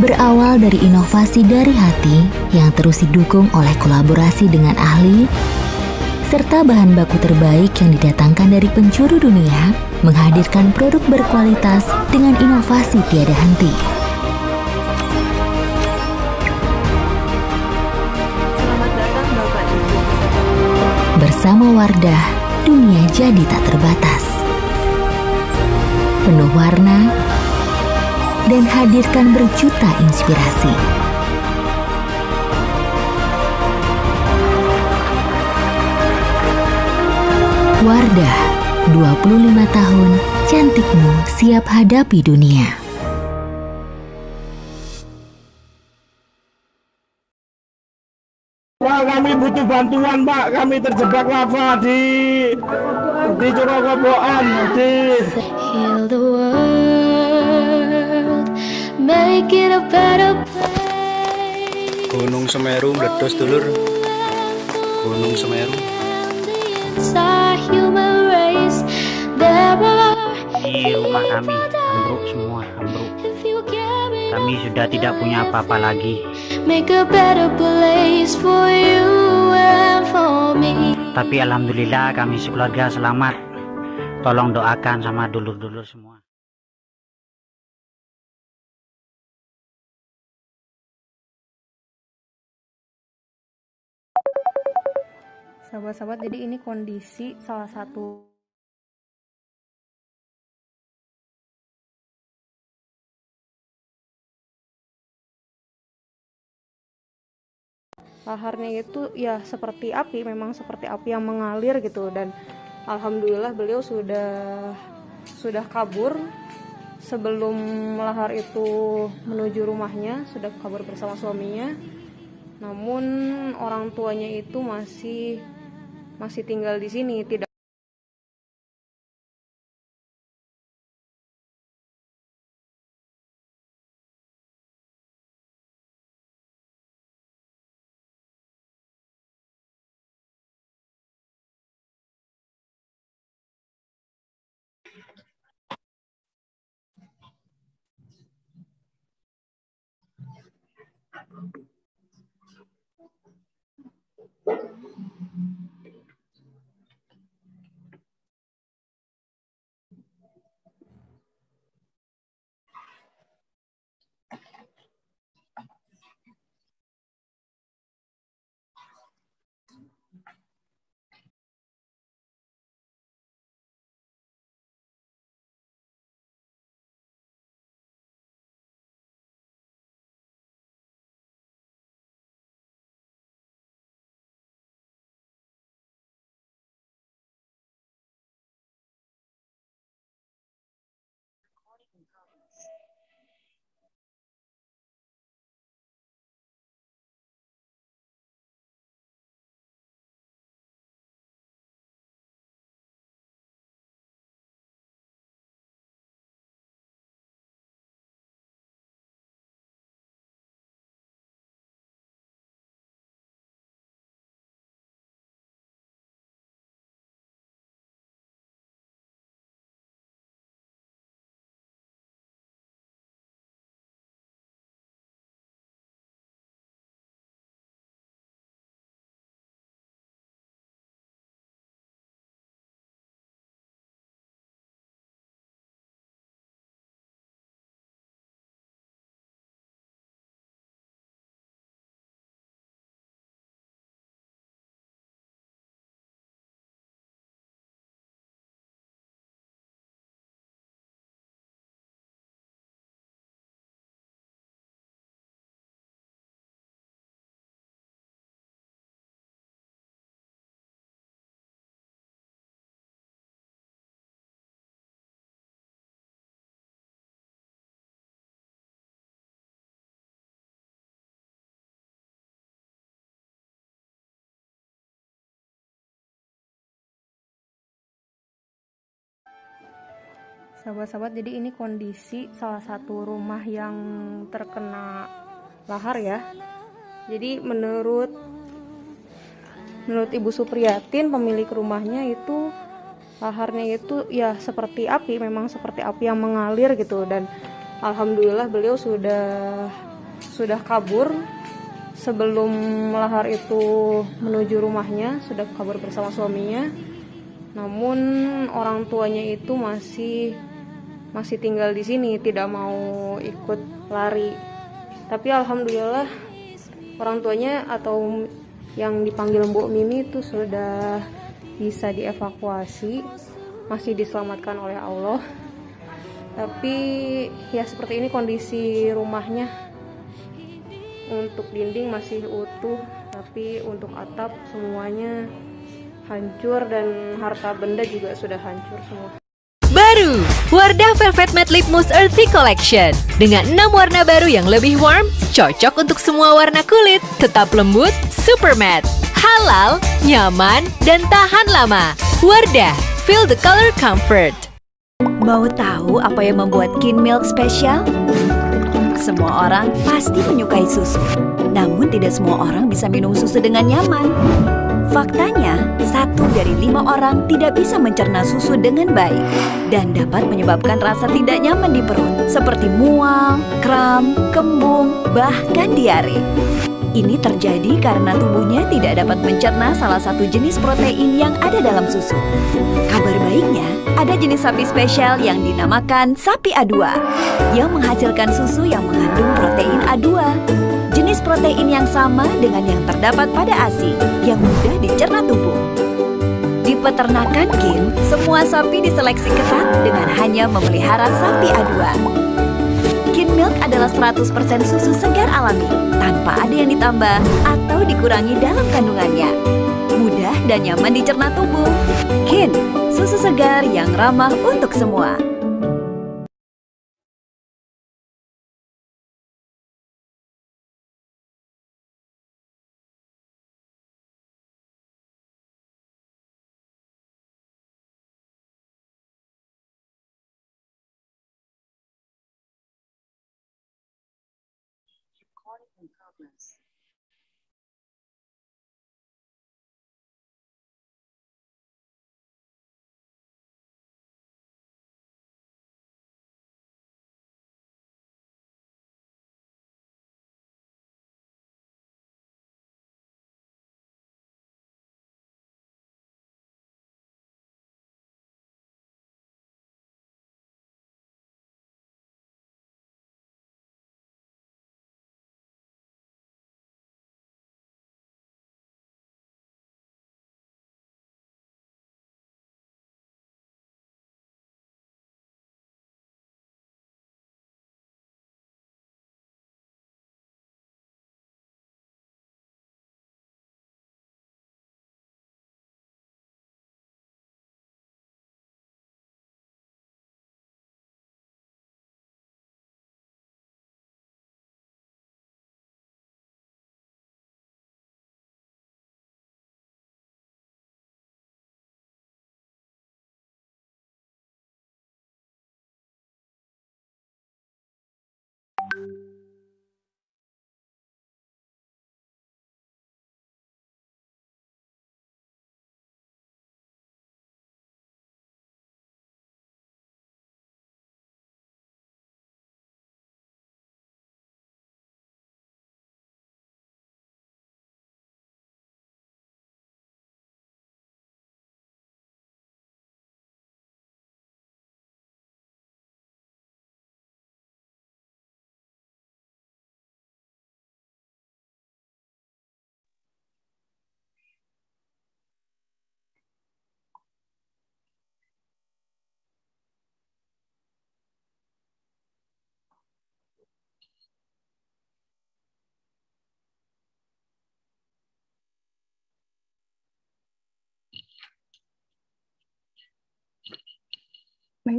berawal dari inovasi dari hati yang terus didukung oleh kolaborasi dengan ahli, serta bahan baku terbaik yang didatangkan dari penjuru dunia menghadirkan produk berkualitas dengan inovasi tiada henti. Bersama Wardah, dunia jadi tak terbatas. Penuh warna, dan hadirkan berjuta inspirasi. Wardah, 25 tahun, cantikmu siap hadapi dunia. Wah, kami butuh bantuan, Pak. Kami terjebak lava di di Curokoboan, di Gunung Semeru meledos dulur. Gunung Semeru. rumah kami ambruk semua ambruk. Kami sudah tidak punya apa-apa lagi. Tapi alhamdulillah kami sekeluarga selamat. Tolong doakan sama dulur-dulur semua. sahabat-sahabat jadi ini kondisi salah satu laharnya itu ya seperti api memang seperti api yang mengalir gitu dan alhamdulillah beliau sudah sudah kabur sebelum lahar itu menuju rumahnya sudah kabur bersama suaminya namun orang tuanya itu masih masih tinggal di sini tidak Sahabat-sahabat, jadi ini kondisi salah satu rumah yang terkena lahar ya. Jadi menurut menurut Ibu Supriyatin pemilik rumahnya itu laharnya itu ya seperti api, memang seperti api yang mengalir gitu dan alhamdulillah beliau sudah sudah kabur sebelum lahar itu menuju rumahnya, sudah kabur bersama suaminya. Namun orang tuanya itu masih masih tinggal di sini tidak mau ikut lari tapi alhamdulillah orang tuanya atau yang dipanggil Mbok Mimi itu sudah bisa dievakuasi masih diselamatkan oleh Allah tapi ya seperti ini kondisi rumahnya untuk dinding masih utuh tapi untuk atap semuanya hancur dan harta benda juga sudah hancur semua baru Wardah Velvet Matte Lip Mousse Earthy Collection. Dengan 6 warna baru yang lebih warm, cocok untuk semua warna kulit, tetap lembut, super matte, halal, nyaman, dan tahan lama. Wardah, feel the color comfort. Mau tahu apa yang membuat Kin Milk spesial? Semua orang pasti menyukai susu. Namun tidak semua orang bisa minum susu dengan nyaman. Faktanya, satu dari lima orang tidak bisa mencerna susu dengan baik dan dapat menyebabkan rasa tidak nyaman di perut seperti mual, kram, kembung, bahkan diare. Ini terjadi karena tubuhnya tidak dapat mencerna salah satu jenis protein yang ada dalam susu. Kabar baiknya, ada jenis sapi spesial yang dinamakan sapi A2 yang menghasilkan susu yang mengandung protein A2 jenis protein yang sama dengan yang terdapat pada ASI yang mudah dicerna tubuh. Di peternakan kin, semua sapi diseleksi ketat dengan hanya memelihara sapi A2. Kin milk adalah 100% susu segar alami, tanpa ada yang ditambah atau dikurangi dalam kandungannya. Mudah dan nyaman dicerna tubuh. Kin, susu segar yang ramah untuk semua.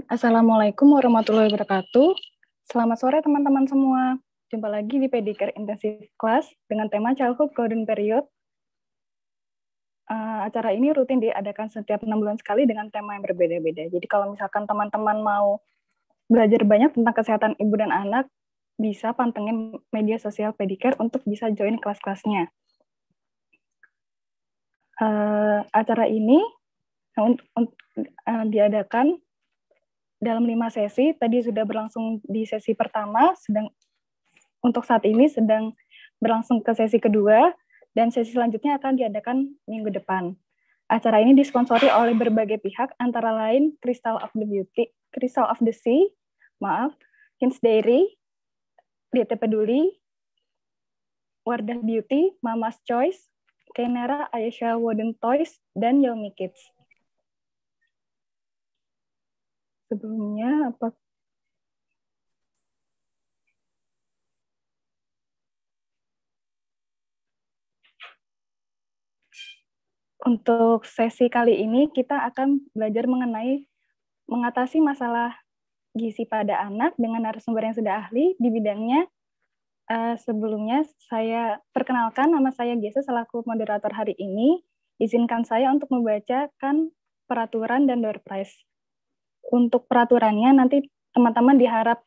Assalamualaikum warahmatullahi wabarakatuh. Selamat sore teman-teman semua. Jumpa lagi di Pediker Intensive Class dengan tema Childhood Golden Period. Uh, acara ini rutin diadakan setiap enam bulan sekali dengan tema yang berbeda-beda. Jadi kalau misalkan teman-teman mau belajar banyak tentang kesehatan ibu dan anak, bisa pantengin media sosial Pediker untuk bisa join kelas-kelasnya. Uh, acara ini uh, diadakan dalam lima sesi. Tadi sudah berlangsung di sesi pertama, sedang untuk saat ini sedang berlangsung ke sesi kedua, dan sesi selanjutnya akan diadakan minggu depan. Acara ini disponsori oleh berbagai pihak, antara lain Crystal of the Beauty, Crystal of the Sea, maaf, Kins Dairy, DT Peduli, Wardah Beauty, Mama's Choice, Kenera Ayesha Wooden Toys, dan Yomi Kids. sebelumnya apa Untuk sesi kali ini kita akan belajar mengenai mengatasi masalah gizi pada anak dengan narasumber yang sudah ahli di bidangnya. Uh, sebelumnya saya perkenalkan nama saya Gesa selaku moderator hari ini. Izinkan saya untuk membacakan peraturan dan door prize untuk peraturannya nanti teman-teman diharap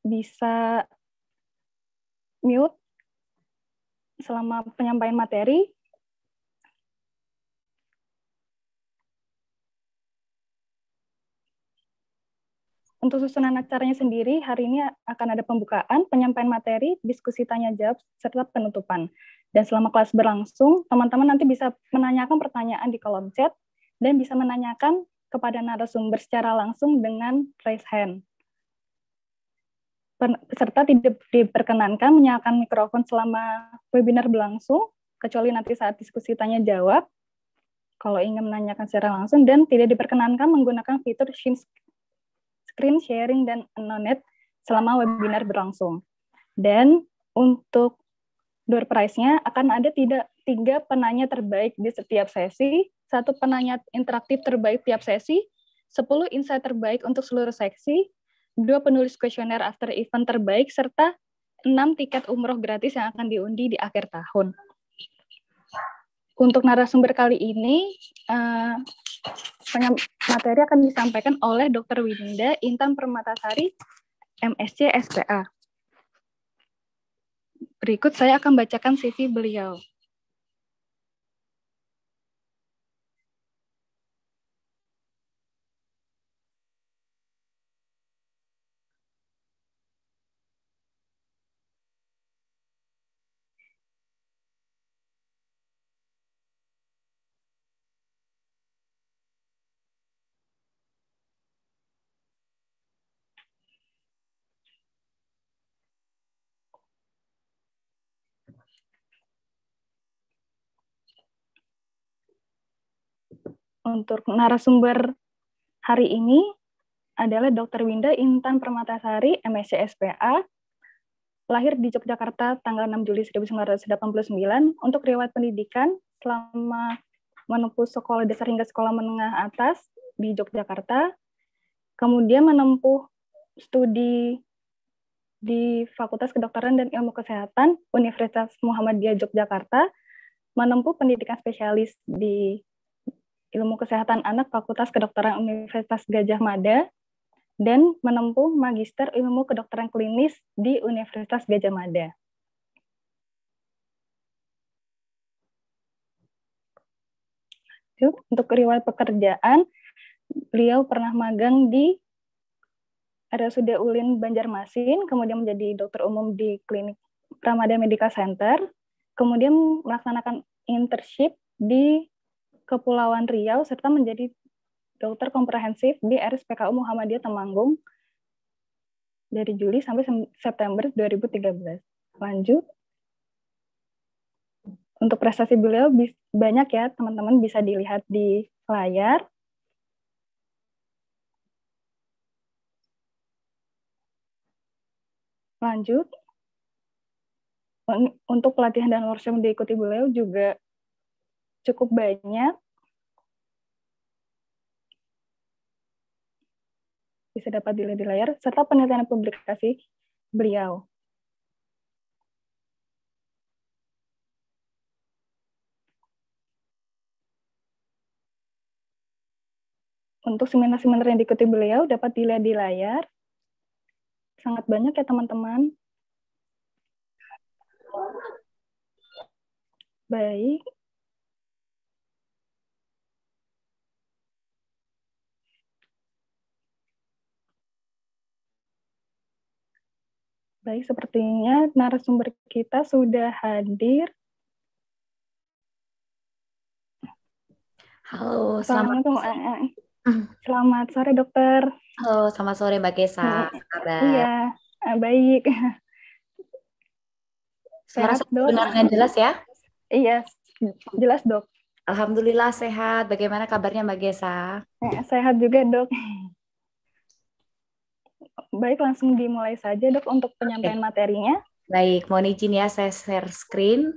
bisa mute selama penyampaian materi. Untuk susunan acaranya sendiri, hari ini akan ada pembukaan, penyampaian materi, diskusi tanya jawab, serta penutupan. Dan selama kelas berlangsung, teman-teman nanti bisa menanyakan pertanyaan di kolom chat dan bisa menanyakan kepada narasumber secara langsung dengan raise hand. Peserta tidak diperkenankan menyalakan mikrofon selama webinar berlangsung, kecuali nanti saat diskusi tanya-jawab, kalau ingin menanyakan secara langsung, dan tidak diperkenankan menggunakan fitur screen sharing dan anonet selama webinar berlangsung. Dan untuk door prize-nya akan ada tidak tiga penanya terbaik di setiap sesi satu penanya interaktif terbaik tiap sesi, 10 insight terbaik untuk seluruh seksi, dua penulis kuesioner after event terbaik, serta enam tiket umroh gratis yang akan diundi di akhir tahun. Untuk narasumber kali ini, uh, materi akan disampaikan oleh Dr. Winda Intan Permatasari, MSc SPA. Berikut saya akan bacakan CV beliau. Untuk narasumber hari ini adalah Dr. Winda Intan Permatasari, MSc SPA, lahir di Yogyakarta tanggal 6 Juli 1989 untuk riwayat pendidikan selama menempuh sekolah dasar hingga sekolah menengah atas di Yogyakarta, kemudian menempuh studi di Fakultas Kedokteran dan Ilmu Kesehatan Universitas Muhammadiyah Yogyakarta, menempuh pendidikan spesialis di Ilmu Kesehatan Anak Fakultas Kedokteran Universitas Gajah Mada dan menempuh Magister Ilmu Kedokteran Klinis di Universitas Gajah Mada. Untuk riwayat pekerjaan, beliau pernah magang di RSUD Ulin Banjarmasin, kemudian menjadi dokter umum di klinik Pramada Medical Center, kemudian melaksanakan internship di Kepulauan Riau serta menjadi dokter komprehensif di RSPKU Muhammadiyah Temanggung dari Juli sampai September 2013. Lanjut. Untuk prestasi beliau banyak ya teman-teman bisa dilihat di layar. Lanjut. Untuk pelatihan dan workshop diikuti beliau juga cukup banyak. Bisa dapat dilihat di layar, serta penelitian publikasi beliau. Untuk seminar-seminar yang diikuti beliau dapat dilihat di layar. Sangat banyak ya teman-teman. Baik, Baik, sepertinya narasumber kita sudah hadir. Halo, selamat, selamat Selamat sore, dokter. Halo, selamat sore, Mbak Kesa. Iya, iya eh, baik. Suara sebenarnya jelas ya? Iya, jelas, dok. Alhamdulillah sehat. Bagaimana kabarnya Mbak Gesa? Eh, sehat juga, dok baik langsung dimulai saja dok untuk penyampaian okay. materinya. Baik, mohon izin ya saya share screen.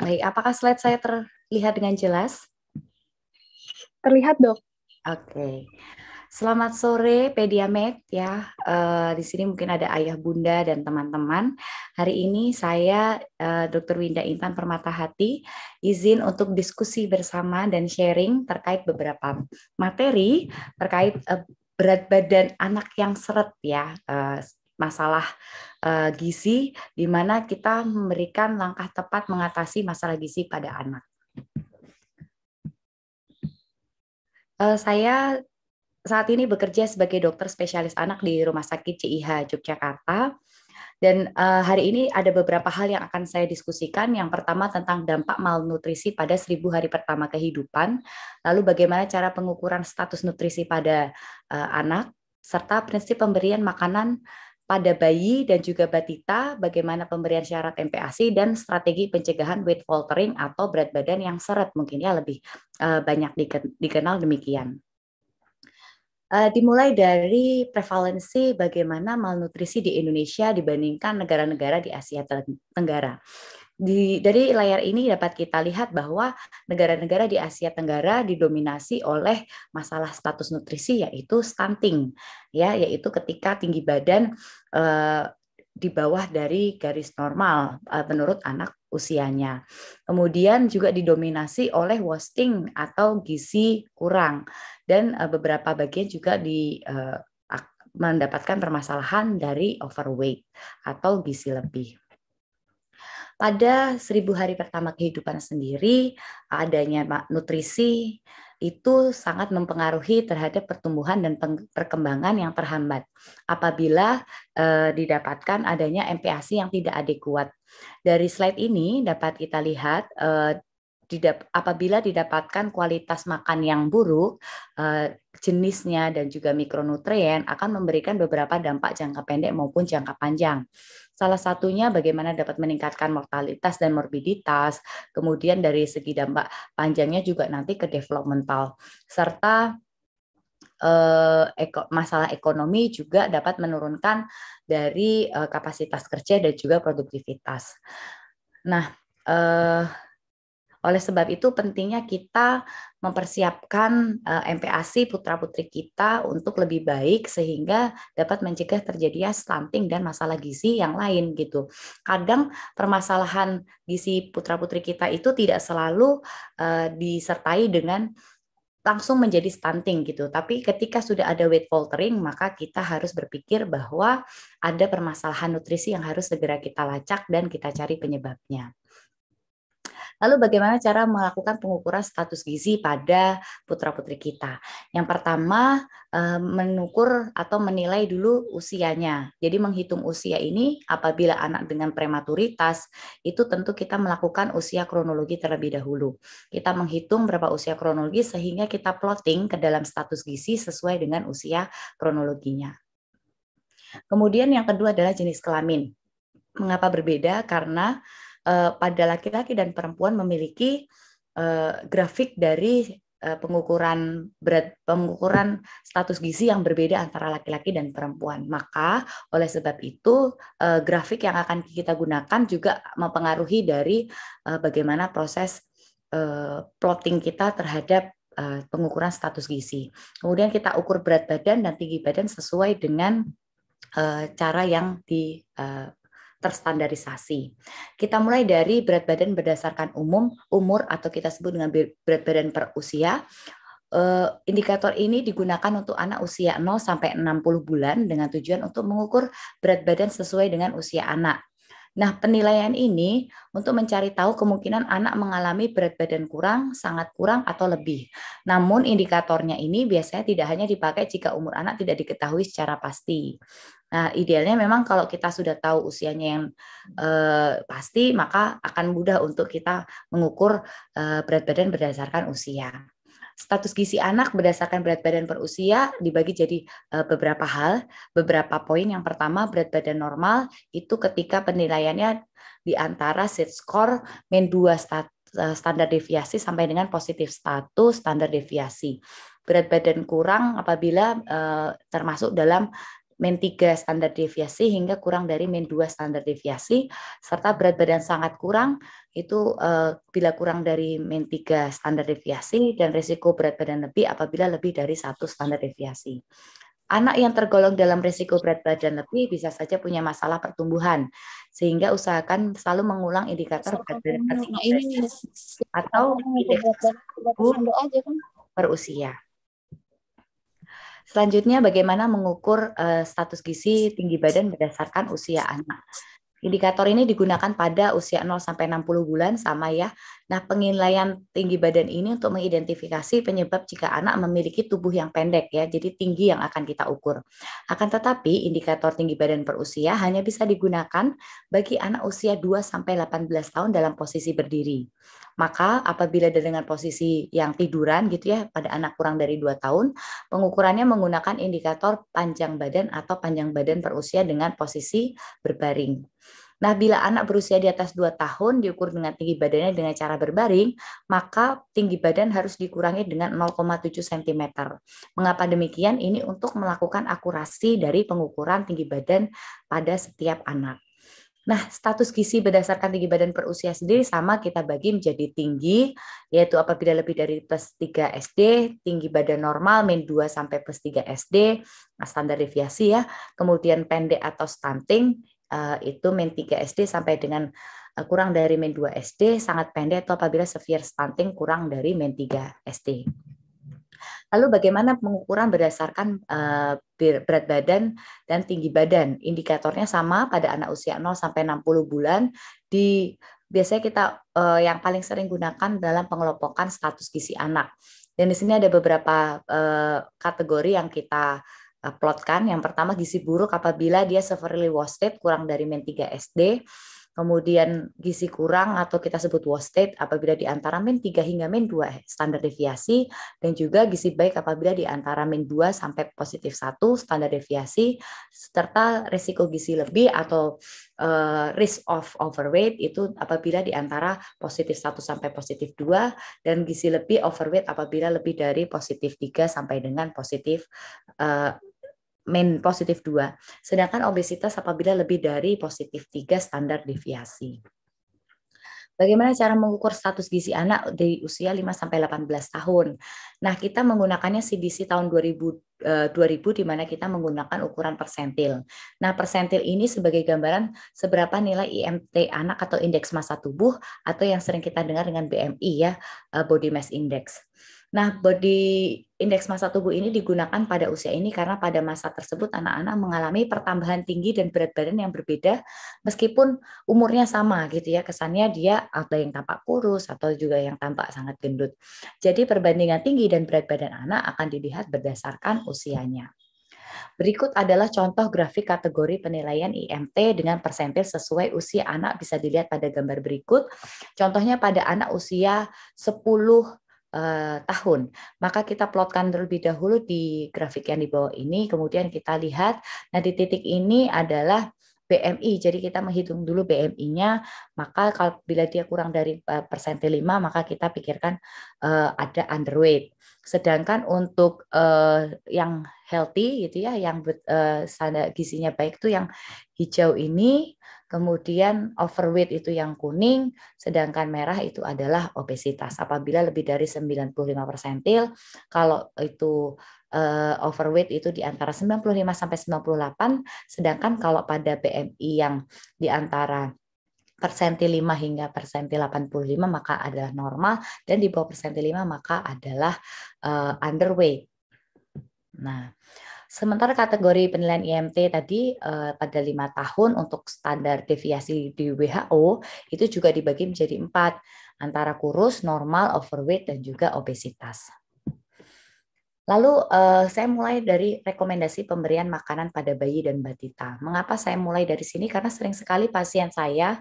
Baik, apakah slide saya terlihat dengan jelas? Terlihat dok. Oke. Okay. Selamat sore Pediamed ya. Uh, di sini mungkin ada ayah bunda dan teman-teman. Hari ini saya uh, eh, Dr. Winda Intan Permata Hati izin untuk diskusi bersama dan sharing terkait beberapa materi terkait uh, berat badan anak yang seret ya. Uh, masalah uh, gizi di mana kita memberikan langkah tepat mengatasi masalah gizi pada anak. saya saat ini bekerja sebagai dokter spesialis anak di Rumah Sakit CIH Yogyakarta. Dan uh, hari ini ada beberapa hal yang akan saya diskusikan. Yang pertama tentang dampak malnutrisi pada seribu hari pertama kehidupan, lalu bagaimana cara pengukuran status nutrisi pada uh, anak, serta prinsip pemberian makanan pada bayi dan juga batita, bagaimana pemberian syarat MPASI dan strategi pencegahan weight faltering atau berat badan yang seret mungkin ya lebih uh, banyak dikenal demikian uh, dimulai dari prevalensi bagaimana malnutrisi di Indonesia dibandingkan negara-negara di Asia Tenggara. Di, dari layar ini dapat kita lihat bahwa negara-negara di Asia Tenggara didominasi oleh masalah status nutrisi yaitu stunting ya yaitu ketika tinggi badan uh, di bawah dari garis normal eh, menurut anak usianya. Kemudian juga didominasi oleh wasting atau gizi kurang dan eh, beberapa bagian juga di eh, mendapatkan permasalahan dari overweight atau gizi lebih. Pada seribu hari pertama kehidupan sendiri, adanya nutrisi, itu sangat mempengaruhi terhadap pertumbuhan dan perkembangan yang terhambat apabila eh, didapatkan adanya MPASI yang tidak adekuat. Dari slide ini dapat kita lihat eh, didap apabila didapatkan kualitas makan yang buruk, eh, jenisnya dan juga mikronutrien akan memberikan beberapa dampak jangka pendek maupun jangka panjang. Salah satunya bagaimana dapat meningkatkan mortalitas dan morbiditas, kemudian dari segi dampak panjangnya juga nanti ke developmental serta eh, masalah ekonomi juga dapat menurunkan dari eh, kapasitas kerja dan juga produktivitas. Nah, eh, oleh sebab itu pentingnya kita mempersiapkan uh, eh, MPASI putra-putri kita untuk lebih baik sehingga dapat mencegah terjadinya stunting dan masalah gizi yang lain gitu. Kadang permasalahan gizi putra-putri kita itu tidak selalu uh, disertai dengan langsung menjadi stunting gitu. Tapi ketika sudah ada weight faltering, maka kita harus berpikir bahwa ada permasalahan nutrisi yang harus segera kita lacak dan kita cari penyebabnya. Lalu bagaimana cara melakukan pengukuran status gizi pada putra-putri kita? Yang pertama, eh, menukur atau menilai dulu usianya. Jadi menghitung usia ini apabila anak dengan prematuritas itu tentu kita melakukan usia kronologi terlebih dahulu. Kita menghitung berapa usia kronologi sehingga kita plotting ke dalam status gizi sesuai dengan usia kronologinya. Kemudian yang kedua adalah jenis kelamin. Mengapa berbeda? Karena uh, pada laki-laki dan perempuan memiliki uh, grafik dari uh, pengukuran berat pengukuran status gizi yang berbeda antara laki-laki dan perempuan. Maka oleh sebab itu uh, grafik yang akan kita gunakan juga mempengaruhi dari uh, bagaimana proses plotting kita terhadap pengukuran status gizi. Kemudian kita ukur berat badan dan tinggi badan sesuai dengan cara yang di terstandarisasi. Kita mulai dari berat badan berdasarkan umum, umur atau kita sebut dengan berat badan per usia. Eh, indikator ini digunakan untuk anak usia 0 sampai 60 bulan dengan tujuan untuk mengukur berat badan sesuai dengan usia anak. Nah, penilaian ini untuk mencari tahu kemungkinan anak mengalami berat badan kurang, sangat kurang, atau lebih. Namun, indikatornya ini biasanya tidak hanya dipakai jika umur anak tidak diketahui secara pasti. Nah, idealnya memang kalau kita sudah tahu usianya yang eh, pasti, maka akan mudah untuk kita mengukur eh, berat badan berdasarkan usia. Status gizi anak berdasarkan berat badan per usia dibagi jadi eh, beberapa hal, beberapa poin. Yang pertama, berat badan normal itu ketika penilaiannya di antara set score min 2 eh, standar deviasi sampai dengan positif status standar deviasi berat badan kurang apabila eh, termasuk dalam min 3 standar deviasi hingga kurang dari min 2 standar deviasi serta berat badan sangat kurang itu uh, bila kurang dari min 3 standar deviasi dan risiko berat badan lebih apabila lebih dari satu standar deviasi. Anak yang tergolong dalam risiko berat badan lebih bisa saja punya masalah pertumbuhan, sehingga usahakan selalu mengulang indikator berat badan atau berusia. Selanjutnya bagaimana mengukur uh, status gizi tinggi badan berdasarkan usia anak. Indikator ini digunakan pada usia 0 sampai 60 bulan sama ya Nah, penilaian tinggi badan ini untuk mengidentifikasi penyebab jika anak memiliki tubuh yang pendek ya, jadi tinggi yang akan kita ukur. Akan tetapi, indikator tinggi badan per usia hanya bisa digunakan bagi anak usia 2 sampai 18 tahun dalam posisi berdiri. Maka apabila dengan posisi yang tiduran gitu ya pada anak kurang dari 2 tahun, pengukurannya menggunakan indikator panjang badan atau panjang badan per usia dengan posisi berbaring. Nah, bila anak berusia di atas 2 tahun diukur dengan tinggi badannya dengan cara berbaring, maka tinggi badan harus dikurangi dengan 0,7 cm. Mengapa demikian? Ini untuk melakukan akurasi dari pengukuran tinggi badan pada setiap anak. Nah, status gizi berdasarkan tinggi badan per usia sendiri sama kita bagi menjadi tinggi, yaitu apabila lebih dari plus 3 SD, tinggi badan normal min 2 sampai plus 3 SD, nah standar deviasi ya, kemudian pendek atau stunting, Eh, itu min 3 SD sampai dengan eh, kurang dari min 2 SD sangat pendek atau apabila severe stunting kurang dari min 3 SD. Lalu bagaimana pengukuran berdasarkan eh, berat badan dan tinggi badan? Indikatornya sama pada anak usia 0 sampai 60 bulan di biasanya kita yang paling sering gunakan dalam pengelompokan status gizi anak. Dan di sini ada beberapa kategori yang kita plotkan. Yang pertama gizi buruk apabila dia severely wasted kurang dari min 3 SD. Kemudian gizi kurang atau kita sebut wasted apabila di antara min 3 hingga min 2 standar deviasi dan juga gizi baik apabila di antara min 2 sampai positif 1 standar deviasi serta risiko gizi lebih atau uh, risk of overweight itu apabila di antara positif 1 sampai positif 2 dan gizi lebih overweight apabila lebih dari positif 3 sampai dengan positif uh, main positif 2. Sedangkan obesitas apabila lebih dari positif 3 standar deviasi. Bagaimana cara mengukur status gizi anak di usia 5 sampai 18 tahun? Nah, kita menggunakannya CDC tahun 2000 eh, 2000 di mana kita menggunakan ukuran persentil. Nah, persentil ini sebagai gambaran seberapa nilai IMT anak atau indeks massa tubuh atau yang sering kita dengar dengan BMI ya, eh, body mass index. Nah, body indeks masa tubuh ini digunakan pada usia ini karena pada masa tersebut anak-anak mengalami pertambahan tinggi dan berat badan yang berbeda meskipun umurnya sama gitu ya. Kesannya dia ada yang tampak kurus atau juga yang tampak sangat gendut. Jadi perbandingan tinggi dan berat badan anak akan dilihat berdasarkan usianya. Berikut adalah contoh grafik kategori penilaian IMT dengan persentil sesuai usia anak bisa dilihat pada gambar berikut. Contohnya pada anak usia 10 Eh, tahun. Maka kita plotkan terlebih dahulu di grafik yang di bawah ini, kemudian kita lihat, nah di titik ini adalah BMI. Jadi kita menghitung dulu BMI-nya, maka kalau bila dia kurang dari eh, persentil 5, maka kita pikirkan uh, ada underweight. Sedangkan untuk uh, yang healthy gitu ya, yang uh, gizinya baik itu yang hijau ini Kemudian overweight itu yang kuning, sedangkan merah itu adalah obesitas. Apabila lebih dari 95 persentil, kalau itu uh, overweight itu di antara 95 sampai 98, sedangkan kalau pada BMI yang di antara persentil 5 hingga persentil 85 maka adalah normal dan di bawah persentil 5 maka adalah uh, underweight. Nah, Sementara kategori penilaian IMT tadi eh, pada lima tahun untuk standar deviasi di WHO itu juga dibagi menjadi empat antara kurus, normal, overweight, dan juga obesitas. Lalu eh, saya mulai dari rekomendasi pemberian makanan pada bayi dan batita. Mengapa saya mulai dari sini? Karena sering sekali pasien saya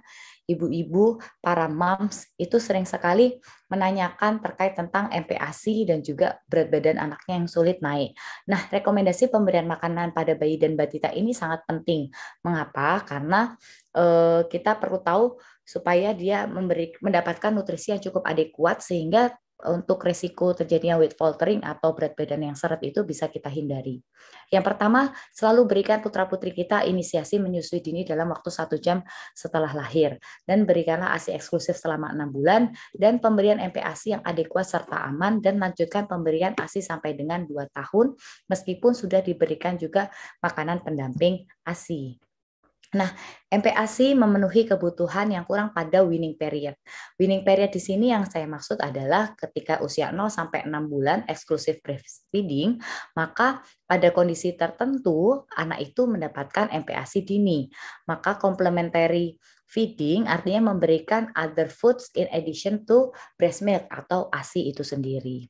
ibu-ibu, para moms itu sering sekali menanyakan terkait tentang MPASI dan juga berat badan anaknya yang sulit naik. Nah, rekomendasi pemberian makanan pada bayi dan batita ini sangat penting. Mengapa? Karena eh, kita perlu tahu supaya dia memberi mendapatkan nutrisi yang cukup adekuat sehingga untuk risiko terjadinya weight faltering atau berat badan yang seret itu bisa kita hindari. Yang pertama, selalu berikan putra-putri kita inisiasi menyusui dini dalam waktu satu jam setelah lahir. Dan berikanlah ASI eksklusif selama enam bulan dan pemberian MPASI yang adekuat serta aman dan lanjutkan pemberian ASI sampai dengan dua tahun meskipun sudah diberikan juga makanan pendamping ASI. Nah, MPAC memenuhi kebutuhan yang kurang pada winning period. Winning period di sini yang saya maksud adalah ketika usia 0 sampai 6 bulan eksklusif breastfeeding, maka pada kondisi tertentu anak itu mendapatkan MPAC dini. Maka complementary feeding artinya memberikan other foods in addition to breast milk atau ASI itu sendiri.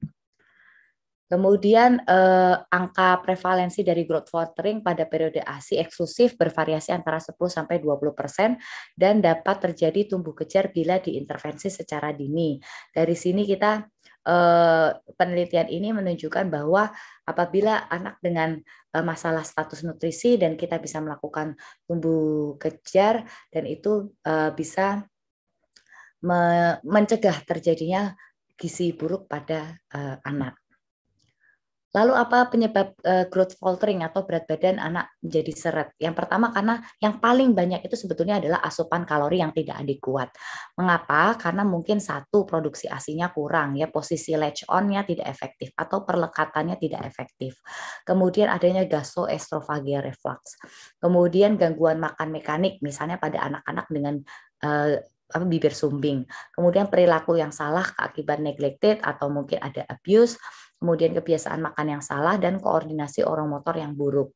Kemudian eh, angka prevalensi dari growth faltering pada periode ASI eksklusif bervariasi antara 10 sampai 20 persen dan dapat terjadi tumbuh kejar bila diintervensi secara dini. Dari sini kita eh, penelitian ini menunjukkan bahwa apabila anak dengan eh, masalah status nutrisi dan kita bisa melakukan tumbuh kejar dan itu eh, bisa me mencegah terjadinya gizi buruk pada eh, anak. Lalu apa penyebab uh, growth faltering atau berat badan anak menjadi seret? Yang pertama karena yang paling banyak itu sebetulnya adalah asupan kalori yang tidak adekuat. Mengapa? Karena mungkin satu produksi asinya kurang ya, posisi latch onnya tidak efektif atau perlekatannya tidak efektif. Kemudian adanya gastroesophageal reflux. Kemudian gangguan makan mekanik misalnya pada anak-anak dengan uh, apa bibir sumbing. Kemudian perilaku yang salah akibat neglected atau mungkin ada abuse kemudian kebiasaan makan yang salah, dan koordinasi orang motor yang buruk.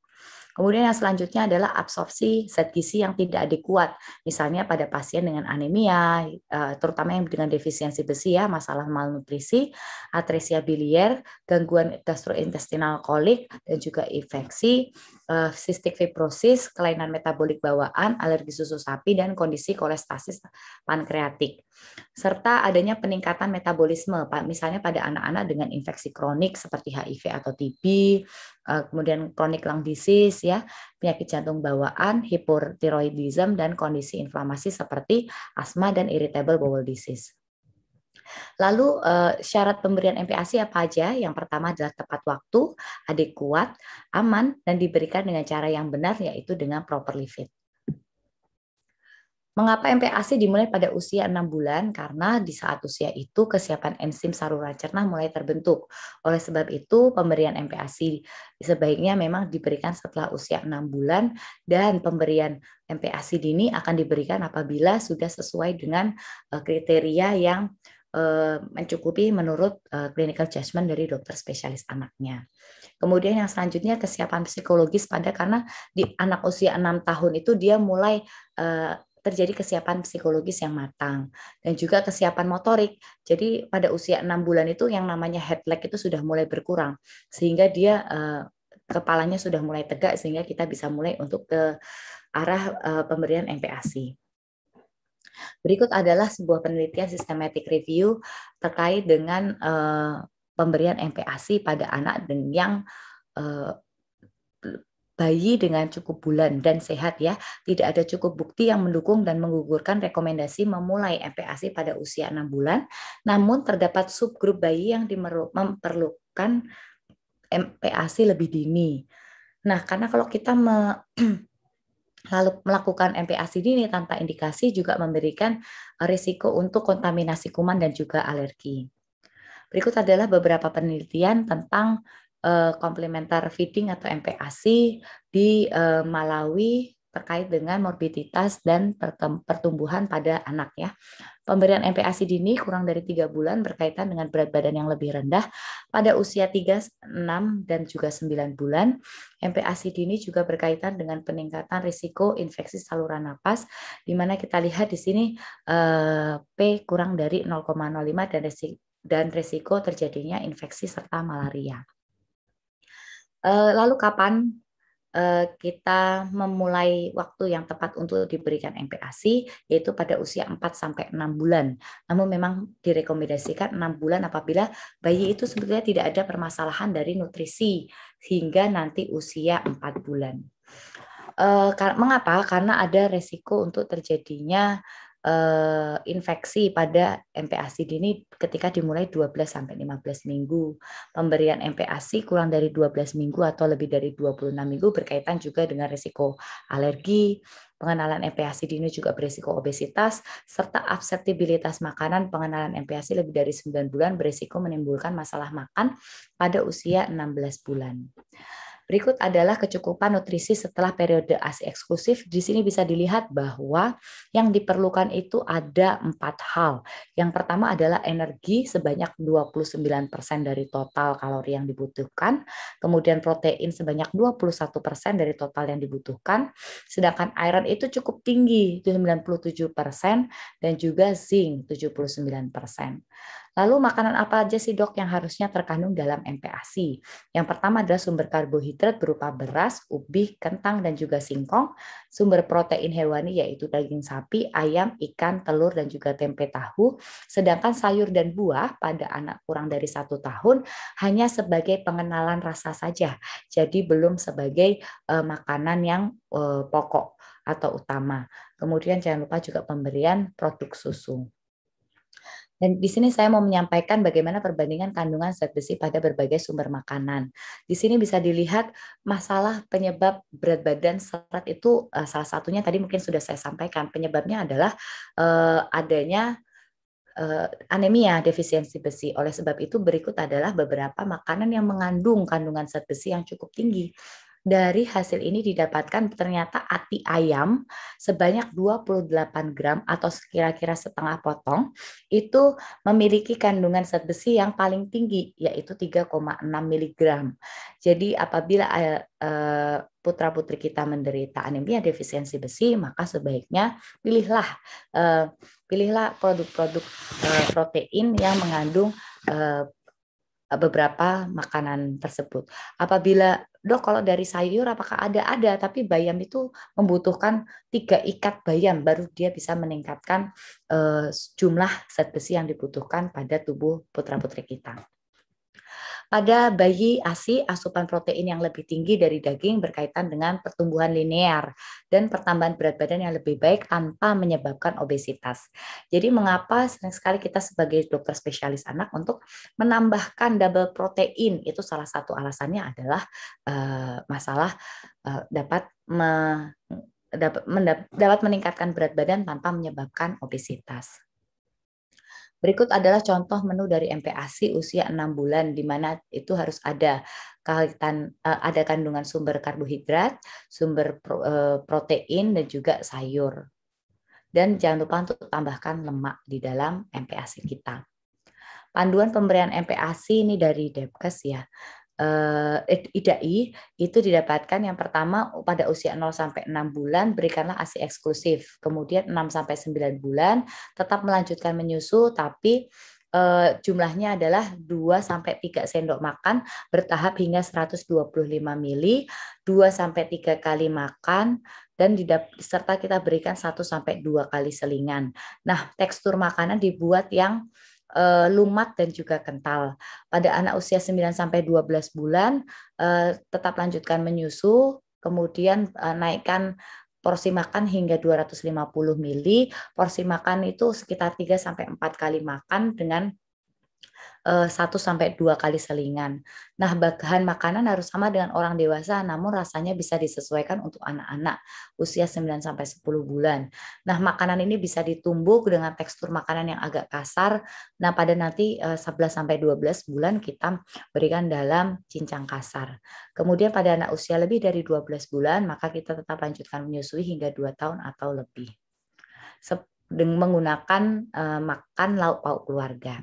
Kemudian yang selanjutnya adalah absorpsi zat gizi yang tidak adekuat, misalnya pada pasien dengan anemia, eh, terutama yang dengan defisiensi besi ya, masalah malnutrisi, atresia biliar, gangguan gastrointestinal kolik, dan juga infeksi, uh, fibrosis, kelainan metabolik bawaan, alergi susu sapi, dan kondisi kolestasis pankreatik. Serta adanya peningkatan metabolisme, misalnya pada anak-anak dengan infeksi kronik seperti HIV atau TB, uh, eh, kemudian kronik lung disease, ya, penyakit jantung bawaan, hipotiroidism, dan kondisi inflamasi seperti asma dan irritable bowel disease. Lalu uh, syarat pemberian MPASI apa aja? Yang pertama adalah tepat waktu, adekuat, aman, dan diberikan dengan cara yang benar, yaitu dengan properly fit. Mengapa MPASI dimulai pada usia 6 bulan? Karena di saat usia itu kesiapan enzim saluran cerna mulai terbentuk. Oleh sebab itu, pemberian MPASI sebaiknya memang diberikan setelah usia 6 bulan dan pemberian MPASI dini akan diberikan apabila sudah sesuai dengan eh, kriteria yang Eh, mencukupi menurut eh, clinical judgment dari dokter spesialis anaknya. Kemudian yang selanjutnya kesiapan psikologis pada karena di anak usia 6 tahun itu dia mulai eh, terjadi kesiapan psikologis yang matang dan juga kesiapan motorik. Jadi pada usia enam bulan itu yang namanya head lag itu sudah mulai berkurang sehingga dia eh, kepalanya sudah mulai tegak sehingga kita bisa mulai untuk ke arah eh, pemberian MPASI. Berikut adalah sebuah penelitian systematic review terkait dengan uh, pemberian MPASI pada anak yang uh, bayi dengan cukup bulan dan sehat ya. Tidak ada cukup bukti yang mendukung dan menggugurkan rekomendasi memulai MPASI pada usia 6 bulan. Namun terdapat subgrup bayi yang memerlukan MPASI lebih dini. Nah, karena kalau kita me lalu melakukan MPAC dini tanpa indikasi juga memberikan eh, risiko untuk kontaminasi kuman dan juga alergi. Berikut adalah beberapa penelitian tentang uh, eh, complementary feeding atau MPAC di uh, Malawi, terkait dengan morbiditas dan pertumbuhan pada anak ya. Pemberian MPASI dini kurang dari tiga bulan berkaitan dengan berat badan yang lebih rendah pada usia 3, 6, dan juga 9 bulan. MPASI dini juga berkaitan dengan peningkatan risiko infeksi saluran nafas di mana kita lihat di sini eh, P kurang dari 0,05 dan dan risiko terjadinya infeksi serta malaria. Eh, lalu kapan Eh, kita memulai waktu yang tepat untuk diberikan MPASI yaitu pada usia 4 sampai 6 bulan. Namun memang direkomendasikan 6 bulan apabila bayi itu sebetulnya tidak ada permasalahan dari nutrisi hingga nanti usia 4 bulan. Eh, mengapa? Karena ada resiko untuk terjadinya uh, infeksi pada MPAC dini ketika dimulai 12 sampai 15 minggu. Pemberian MPAC kurang dari 12 minggu atau lebih dari 26 minggu berkaitan juga dengan risiko alergi, pengenalan MPAC dini juga berisiko obesitas, serta abseptibilitas makanan pengenalan MPAC lebih dari 9 bulan berisiko menimbulkan masalah makan pada usia 16 bulan. Berikut adalah kecukupan nutrisi setelah periode ASI eksklusif. Di sini bisa dilihat bahwa yang diperlukan itu ada empat hal. Yang pertama adalah energi sebanyak 29% dari total kalori yang dibutuhkan, kemudian protein sebanyak 21% dari total yang dibutuhkan, sedangkan iron itu cukup tinggi 97% dan juga zinc 79%. Lalu makanan apa aja sih dok yang harusnya terkandung dalam MPASI? Yang pertama adalah sumber karbohidrat berupa beras, ubi, kentang, dan juga singkong. Sumber protein hewani yaitu daging sapi, ayam, ikan, telur, dan juga tempe tahu. Sedangkan sayur dan buah pada anak kurang dari satu tahun hanya sebagai pengenalan rasa saja. Jadi belum sebagai uh, makanan yang uh, pokok atau utama. Kemudian jangan lupa juga pemberian produk susu. Dan di sini saya mau menyampaikan bagaimana perbandingan kandungan zat besi pada berbagai sumber makanan. Di sini bisa dilihat masalah penyebab berat badan serat itu eh, salah satunya tadi mungkin sudah saya sampaikan penyebabnya adalah uh, adanya uh, anemia defisiensi besi. Oleh sebab itu berikut adalah beberapa makanan yang mengandung kandungan zat besi yang cukup tinggi. Dari hasil ini didapatkan ternyata ati ayam sebanyak 28 gram atau sekira-kira setengah potong itu memiliki kandungan zat besi yang paling tinggi yaitu 3,6 miligram. Jadi apabila eh, eh, putra-putri kita menderita anemia defisiensi besi, maka sebaiknya pilihlah eh, pilihlah produk-produk protein yang mengandung beberapa makanan tersebut. Apabila dok kalau dari sayur apakah ada ada tapi bayam itu membutuhkan tiga ikat bayam baru dia bisa meningkatkan uh, jumlah zat besi yang dibutuhkan pada tubuh putra putri kita. Pada bayi ASI, asupan protein yang lebih tinggi dari daging berkaitan dengan pertumbuhan linear dan pertambahan berat badan yang lebih baik tanpa menyebabkan obesitas. Jadi mengapa sering sekali kita sebagai dokter spesialis anak untuk menambahkan double protein itu salah satu alasannya adalah uh, masalah uh, dapat me dapat, dapat meningkatkan berat badan tanpa menyebabkan obesitas. Berikut adalah contoh menu dari MPASI usia 6 bulan di mana itu harus ada kaitan eh, ada kandungan sumber karbohidrat, sumber eh, protein dan juga sayur. Dan jangan lupa untuk tambahkan lemak di dalam MPASI kita. Panduan pemberian MPASI ini dari Depkes ya eh, IDAI itu didapatkan yang pertama pada usia 0 sampai 6 bulan berikanlah ASI eksklusif. Kemudian 6 sampai 9 bulan tetap melanjutkan menyusu tapi eh, jumlahnya adalah 2 sampai 3 sendok makan bertahap hingga 125 mili, 2 sampai 3 kali makan dan didap serta kita berikan 1 sampai 2 kali selingan. Nah, tekstur makanan dibuat yang uh, lumat dan juga kental. Pada anak usia 9 sampai 12 bulan uh, tetap lanjutkan menyusu, kemudian uh, naikkan porsi makan hingga 250 ml. Porsi makan itu sekitar 3 sampai 4 kali makan dengan 1 eh, sampai 2 kali selingan. Nah, bahan makanan harus sama dengan orang dewasa namun rasanya bisa disesuaikan untuk anak-anak usia 9 sampai 10 bulan. Nah, makanan ini bisa ditumbuk dengan tekstur makanan yang agak kasar. Nah, pada nanti 11 eh, sampai 12 bulan kita berikan dalam cincang kasar. Kemudian pada anak usia lebih dari 12 bulan maka kita tetap lanjutkan menyusui hingga 2 tahun atau lebih. dengan menggunakan uh, makan lauk pauk keluarga.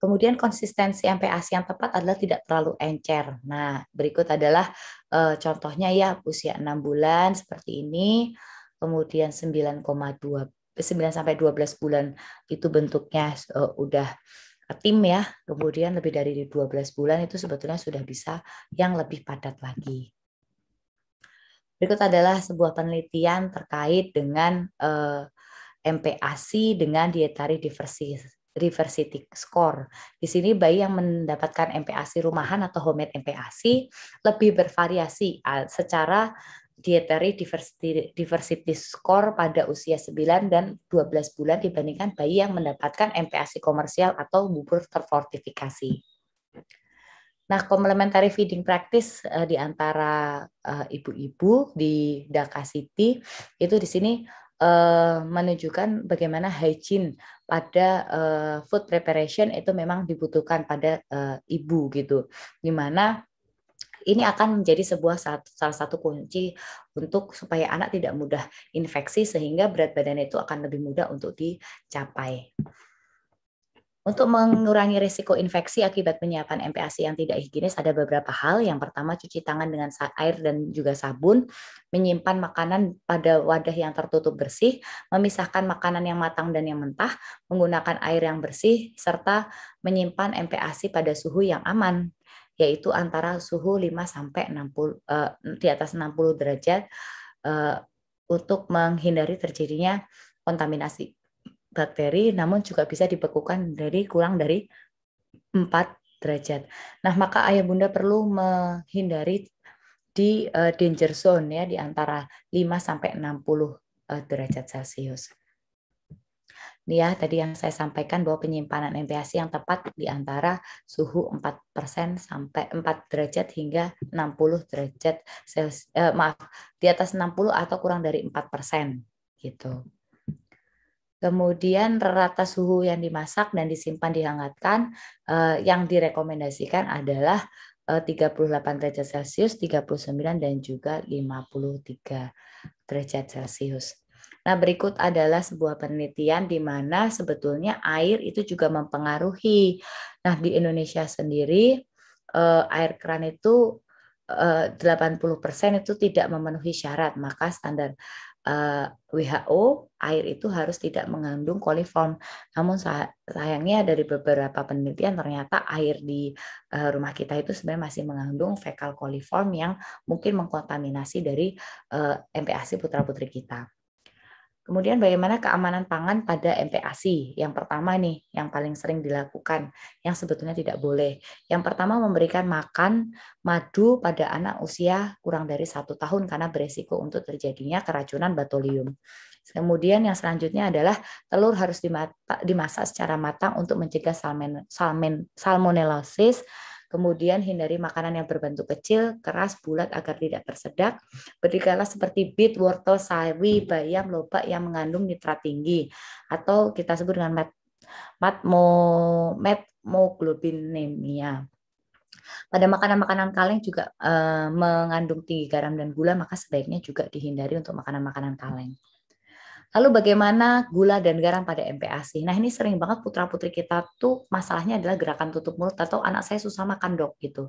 Kemudian konsistensi MPAC yang tepat adalah tidak terlalu encer. Nah, berikut adalah e, contohnya ya usia 6 bulan seperti ini, kemudian 9,2 9 sampai 12 bulan itu bentuknya e, udah tim ya. Kemudian lebih dari 12 bulan itu sebetulnya sudah bisa yang lebih padat lagi. Berikut adalah sebuah penelitian terkait dengan eh, MPASI dengan dietary diversi Diversity Score. Di sini bayi yang mendapatkan MPASI rumahan atau homemade MPASI lebih bervariasi secara dietary diversity, diversity score pada usia 9 dan 12 bulan dibandingkan bayi yang mendapatkan MPASI komersial atau bubur terfortifikasi. Nah, complementary feeding practice uh, di antara e, ibu-ibu uh, di Dhaka City itu di sini uh, menunjukkan bagaimana hygiene pada uh, food preparation itu memang dibutuhkan pada uh, ibu gitu. Gimana ini akan menjadi sebuah satu salah satu kunci untuk supaya anak tidak mudah infeksi sehingga berat badan itu akan lebih mudah untuk dicapai. Untuk mengurangi risiko infeksi akibat penyiapan MPAC yang tidak higienis ada beberapa hal. Yang pertama cuci tangan dengan air dan juga sabun, menyimpan makanan pada wadah yang tertutup bersih, memisahkan makanan yang matang dan yang mentah, menggunakan air yang bersih serta menyimpan MPAC pada suhu yang aman yaitu antara suhu 5 sampai 60 eh, di atas 60 derajat eh, untuk menghindari terjadinya kontaminasi bakteri namun juga bisa dibekukan dari kurang dari 4 derajat. Nah, maka ayah bunda perlu menghindari di uh, danger zone ya di antara 5 sampai 60 uh, eh, derajat Celcius. Ya, tadi yang saya sampaikan bahwa penyimpanan MPASI yang tepat di antara suhu 4% sampai 4 derajat hingga 60 derajat Celsius, eh, maaf, di atas 60 atau kurang dari 4% gitu kemudian rata suhu yang dimasak dan disimpan dihangatkan eh, yang direkomendasikan adalah eh, 38 derajat Celcius, 39 dan juga 53 derajat Celcius. Nah, berikut adalah sebuah penelitian di mana sebetulnya air itu juga mempengaruhi. Nah, di Indonesia sendiri eh, air keran itu 80% eh, itu tidak memenuhi syarat, maka standar Eh, WHO air itu harus tidak mengandung koliform. Namun sayangnya dari beberapa penelitian ternyata air di eh, rumah kita itu sebenarnya masih mengandung fekal koliform yang mungkin mengkontaminasi dari eh, MPASI putra-putri kita. Kemudian bagaimana keamanan pangan pada MPASI? Yang pertama nih, yang paling sering dilakukan, yang sebetulnya tidak boleh. Yang pertama memberikan makan madu pada anak usia kurang dari satu tahun karena beresiko untuk terjadinya keracunan batolium. Kemudian yang selanjutnya adalah telur harus dimasak secara matang untuk mencegah salmen, salmen, salmonellosis Kemudian hindari makanan yang berbentuk kecil, keras, bulat agar tidak tersedak. Berikanlah seperti bit, wortel, sawi, bayam, lobak yang mengandung nitrat tinggi atau kita sebut dengan mat matmo metmoglobinemia. Pada makanan-makanan kaleng juga eh, mengandung tinggi garam dan gula, maka sebaiknya juga dihindari untuk makanan-makanan kaleng. Lalu bagaimana gula dan garam pada MPASI? Nah ini sering banget putra-putri kita tuh masalahnya adalah gerakan tutup mulut atau anak saya susah makan dok gitu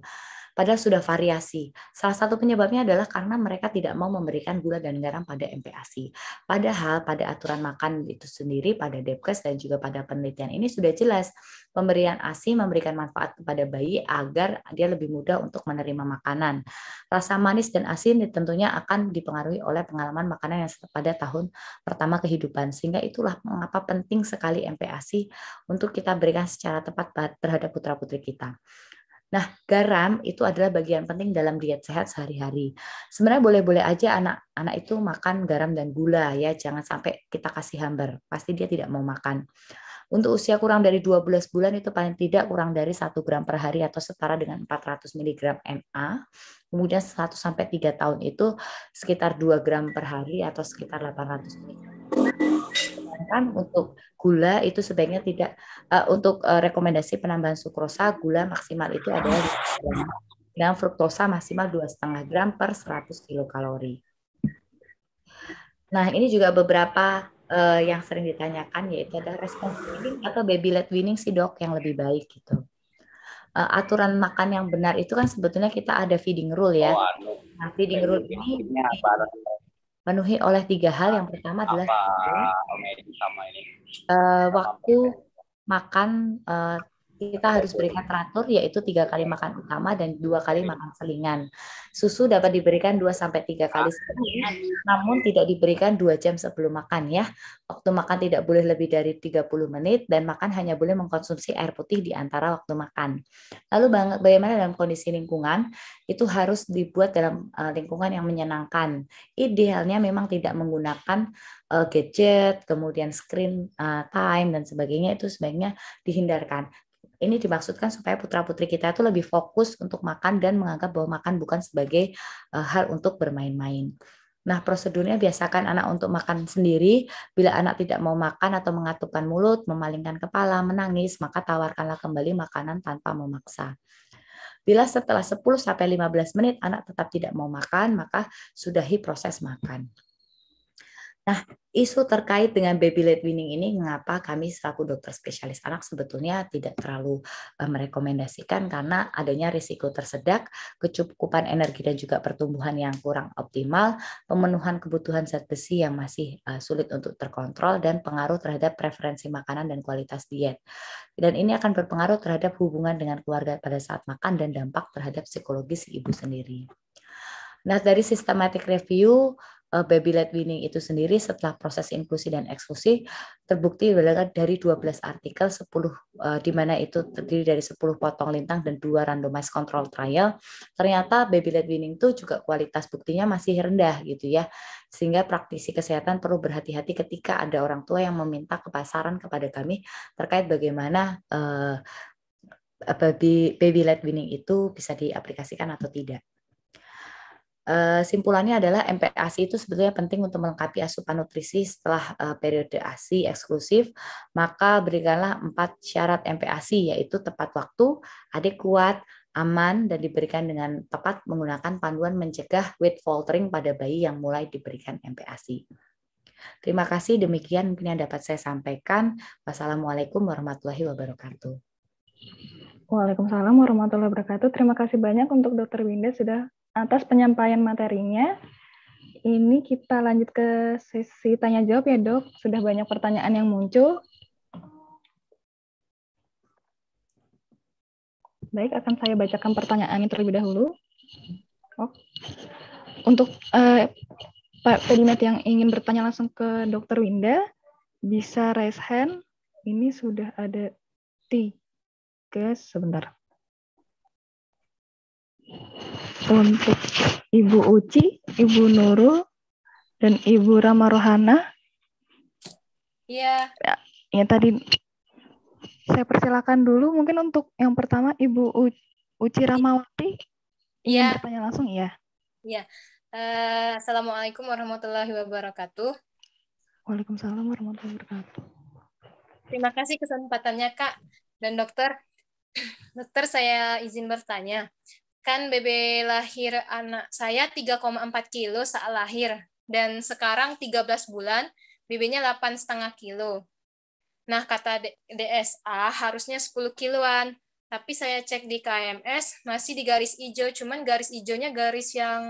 padahal sudah variasi. Salah satu penyebabnya adalah karena mereka tidak mau memberikan gula dan garam pada MPASI. Padahal pada aturan makan itu sendiri pada Depkes dan juga pada penelitian ini sudah jelas pemberian ASI memberikan manfaat kepada bayi agar dia lebih mudah untuk menerima makanan. Rasa manis dan asin tentunya akan dipengaruhi oleh pengalaman makanan yang pada tahun pertama kehidupan. Sehingga itulah mengapa penting sekali MPASI untuk kita berikan secara tepat terhadap putra-putri kita. Nah, garam itu adalah bagian penting dalam diet sehat sehari-hari. Sebenarnya boleh-boleh aja anak-anak itu makan garam dan gula ya, jangan sampai kita kasih hambar. Pasti dia tidak mau makan. Untuk usia kurang dari 12 bulan itu paling tidak kurang dari 1 gram per hari atau setara dengan 400 mg MA. Kemudian 1 sampai 3 tahun itu sekitar 2 gram per hari atau sekitar 800 mg disarankan untuk gula itu sebaiknya tidak uh, untuk uh, rekomendasi penambahan sukrosa gula maksimal itu adalah 5 gram dan fruktosa maksimal 2,5 gram per 100 kilokalori. Nah, ini juga beberapa uh, yang sering ditanyakan yaitu ada respon feeding atau baby led weaning sih dok yang lebih baik gitu uh, aturan makan yang benar itu kan sebetulnya kita ada feeding rule ya. Oh, anu. nah, feeding rule ini penuhi oleh tiga hal. Yang pertama adalah ini. Uh, waktu makan uh, kita harus berikan teratur yaitu tiga kali makan utama dan dua kali hmm. makan selingan. Susu dapat diberikan 2 sampai tiga kali ah, sehari, iya. namun tidak diberikan dua jam sebelum makan ya. Waktu makan tidak boleh lebih dari 30 menit dan makan hanya boleh mengkonsumsi air putih di antara waktu makan. Lalu bagaimana dalam kondisi lingkungan? Itu harus dibuat dalam eh, lingkungan yang menyenangkan. Idealnya memang tidak menggunakan eh, gadget, kemudian screen eh, time dan sebagainya itu sebaiknya dihindarkan. Ini dimaksudkan supaya putra-putri kita itu lebih fokus untuk makan dan menganggap bahwa makan bukan sebagai uh, hal untuk bermain-main. Nah, prosedurnya biasakan anak untuk makan sendiri. Bila anak tidak mau makan atau mengatupkan mulut, memalingkan kepala, menangis, maka tawarkanlah kembali makanan tanpa memaksa. Bila setelah 10 15 menit anak tetap tidak mau makan, maka sudahi proses makan. Nah, isu terkait dengan baby led weaning ini mengapa kami selaku dokter spesialis anak sebetulnya tidak terlalu eh, merekomendasikan karena adanya risiko tersedak, kecukupan energi dan juga pertumbuhan yang kurang optimal, pemenuhan kebutuhan zat besi yang masih eh, sulit untuk terkontrol dan pengaruh terhadap preferensi makanan dan kualitas diet. Dan ini akan berpengaruh terhadap hubungan dengan keluarga pada saat makan dan dampak terhadap psikologis ibu sendiri. Nah, dari systematic review uh, baby led weaning itu sendiri setelah proses inklusi dan eksklusi terbukti belajar dari 12 artikel 10 uh, eh, di mana itu terdiri dari 10 potong lintang dan dua randomized control trial ternyata baby led weaning itu juga kualitas buktinya masih rendah gitu ya sehingga praktisi kesehatan perlu berhati-hati ketika ada orang tua yang meminta kepasaran kepada kami terkait bagaimana uh, baby baby led weaning itu bisa diaplikasikan atau tidak. Eh, simpulannya adalah MPASI itu sebetulnya penting untuk melengkapi asupan nutrisi setelah eh, periode ASI eksklusif, maka berikanlah empat syarat MPASI yaitu tepat waktu, adekuat, aman dan diberikan dengan tepat menggunakan panduan mencegah weight faltering pada bayi yang mulai diberikan MPASI. Terima kasih demikian mungkin yang dapat saya sampaikan. Wassalamualaikum warahmatullahi wabarakatuh. Waalaikumsalam warahmatullahi wabarakatuh. Terima kasih banyak untuk Dr Winda sudah atas penyampaian materinya. Ini kita lanjut ke sesi tanya jawab ya dok. Sudah banyak pertanyaan yang muncul. Baik, akan saya bacakan pertanyaannya terlebih dahulu. Oh. Untuk eh, Pak Pedimet yang ingin bertanya langsung ke Dokter Winda, bisa raise hand. Ini sudah ada tiga sebentar. untuk Ibu Uci, Ibu Nurul, dan Ibu Rama Rohana. Iya. Ya, ya tadi saya persilakan dulu mungkin untuk yang pertama Ibu U Uci Ramawati. Iya. Tanya langsung ya. Iya. Uh, Assalamualaikum warahmatullahi wabarakatuh. Waalaikumsalam warahmatullahi wabarakatuh. Terima kasih kesempatannya Kak dan dokter. Dokter saya izin bertanya kan bebe lahir anak saya 3,4 kilo saat lahir dan sekarang 13 bulan bebenya setengah kilo. Nah, kata DSA harusnya 10 kiloan, tapi saya cek di KMS masih di garis hijau, cuman garis hijaunya garis yang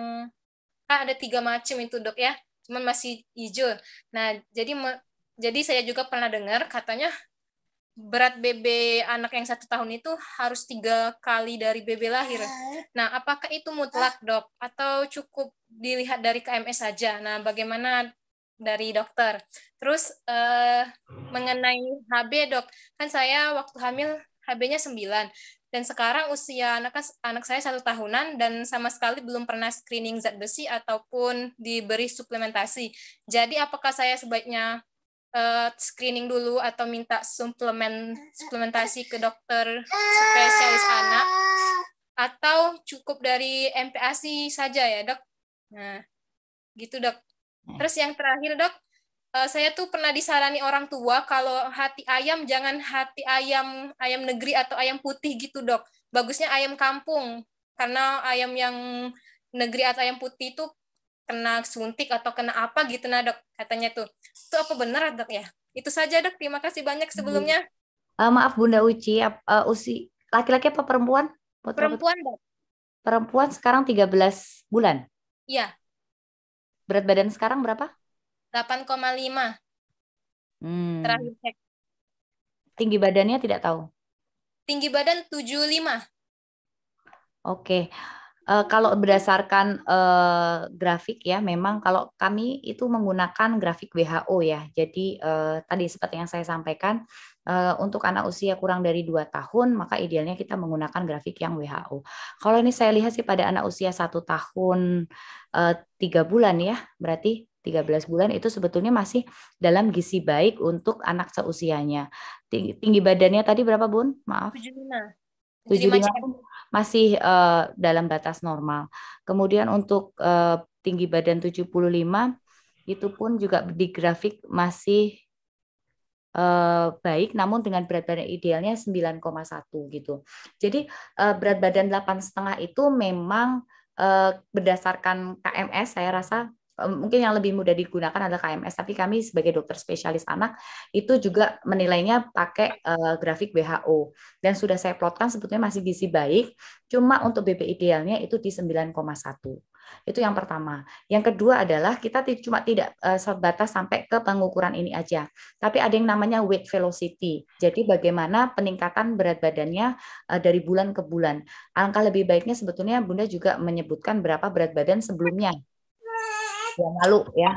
ah, ada tiga macam itu dok ya, cuman masih hijau. Nah, jadi jadi saya juga pernah dengar katanya berat BB anak yang satu tahun itu harus tiga kali dari BB lahir. Nah, apakah itu mutlak ah. dok atau cukup dilihat dari KMS saja? Nah, bagaimana dari dokter? Terus eh, mengenai HB dok, kan saya waktu hamil HB-nya sembilan, dan sekarang usia anak anak saya satu tahunan dan sama sekali belum pernah screening zat besi ataupun diberi suplementasi. Jadi apakah saya sebaiknya uh, screening dulu atau minta suplemen suplementasi ke dokter spesialis anak atau cukup dari MPASI saja ya dok. Nah gitu dok. Hmm. Terus yang terakhir dok, uh, saya tuh pernah disarani orang tua kalau hati ayam jangan hati ayam ayam negeri atau ayam putih gitu dok. Bagusnya ayam kampung karena ayam yang negeri atau ayam putih itu kena suntik atau kena apa gitu nah dok katanya tuh itu apa benar dok ya itu saja dok terima kasih banyak sebelumnya uh, maaf bunda uci uh, usi laki-laki apa perempuan Potong perempuan dok perempuan sekarang 13 bulan iya berat badan sekarang berapa 8,5 hmm. terakhir cek tinggi badannya tidak tahu tinggi badan 75 oke okay. Uh, kalau berdasarkan uh, grafik ya, memang kalau kami itu menggunakan grafik WHO ya. Jadi uh, tadi seperti yang saya sampaikan, uh, untuk anak usia kurang dari 2 tahun, maka idealnya kita menggunakan grafik yang WHO. Kalau ini saya lihat sih pada anak usia satu tahun tiga 3 bulan ya, berarti 13 bulan itu sebetulnya masih dalam gizi baik untuk anak seusianya. Tinggi, tinggi badannya tadi berapa, Bun? Maaf. 75. 75. 75 masih uh, dalam batas normal. Kemudian untuk uh, tinggi badan 75 itu pun juga di grafik masih uh, baik namun dengan berat badan idealnya 9,1 gitu. Jadi uh, berat badan 8,5 itu memang uh, berdasarkan KMS saya rasa Eh, mungkin yang lebih mudah digunakan adalah KMS, tapi kami sebagai dokter spesialis anak itu juga menilainya pakai uh, grafik WHO dan sudah saya plotkan sebetulnya masih gizi baik, cuma untuk BP idealnya itu di 9,1. Itu yang pertama. Yang kedua adalah kita cuma tidak uh, sebatas sampai ke pengukuran ini aja, tapi ada yang namanya weight velocity. Jadi bagaimana peningkatan berat badannya uh, dari bulan ke bulan. Alangkah lebih baiknya sebetulnya Bunda juga menyebutkan berapa berat badan sebelumnya yang lalu ya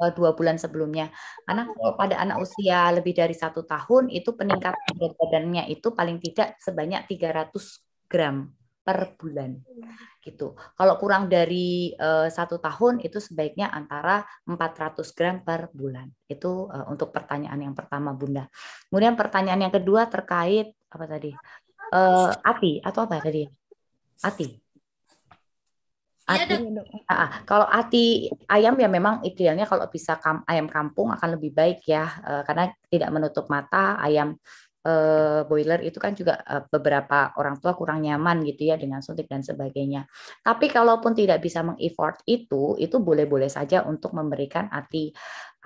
eh, dua bulan sebelumnya. Karena pada anak usia lebih dari satu tahun itu peningkatan berat badannya itu paling tidak sebanyak 300 gram per bulan gitu. Kalau kurang dari eh, satu tahun itu sebaiknya antara 400 gram per bulan. Itu uh, untuk pertanyaan yang pertama Bunda. Kemudian pertanyaan yang kedua terkait apa tadi? Uh, api atau apa tadi? Ati. Iya, ati, ya, uh, kalau ati ayam ya memang idealnya kalau bisa kam, ayam kampung akan lebih baik ya uh, karena tidak menutup mata ayam uh, boiler itu kan juga uh, beberapa orang tua kurang nyaman gitu ya dengan suntik dan sebagainya. Tapi kalaupun tidak bisa meng-effort itu, itu boleh-boleh saja untuk memberikan ati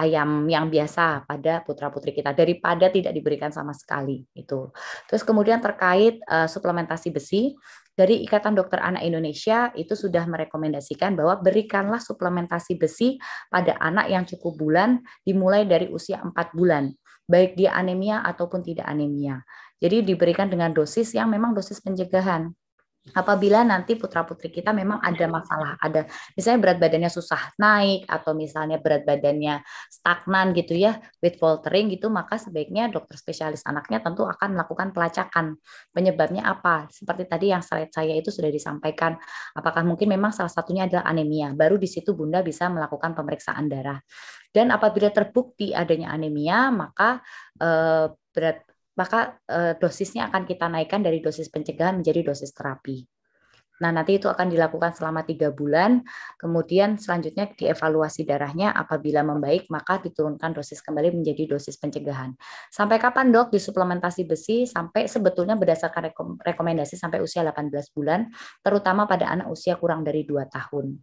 ayam yang biasa pada putra-putri kita daripada tidak diberikan sama sekali itu. Terus kemudian terkait uh, suplementasi besi, dari Ikatan Dokter Anak Indonesia itu sudah merekomendasikan bahwa berikanlah suplementasi besi pada anak yang cukup bulan dimulai dari usia 4 bulan, baik dia anemia ataupun tidak anemia. Jadi diberikan dengan dosis yang memang dosis pencegahan apabila nanti putra putri kita memang ada hmm. masalah ada misalnya berat badannya susah naik atau misalnya berat badannya stagnan gitu ya weight faltering gitu maka sebaiknya dokter spesialis anaknya tentu akan melakukan pelacakan penyebabnya apa seperti tadi yang slide saya itu sudah disampaikan apakah mungkin memang salah satunya adalah anemia baru di situ bunda bisa melakukan pemeriksaan darah dan apabila terbukti adanya anemia maka eh, berat maka eh, dosisnya akan kita naikkan dari dosis pencegahan menjadi dosis terapi. Nah, nanti itu akan dilakukan selama tiga bulan, kemudian selanjutnya dievaluasi darahnya, apabila membaik maka diturunkan dosis kembali menjadi dosis pencegahan. Sampai kapan dok disuplementasi besi? Sampai sebetulnya berdasarkan rekomendasi sampai usia 18 bulan, terutama pada anak usia kurang dari 2 tahun.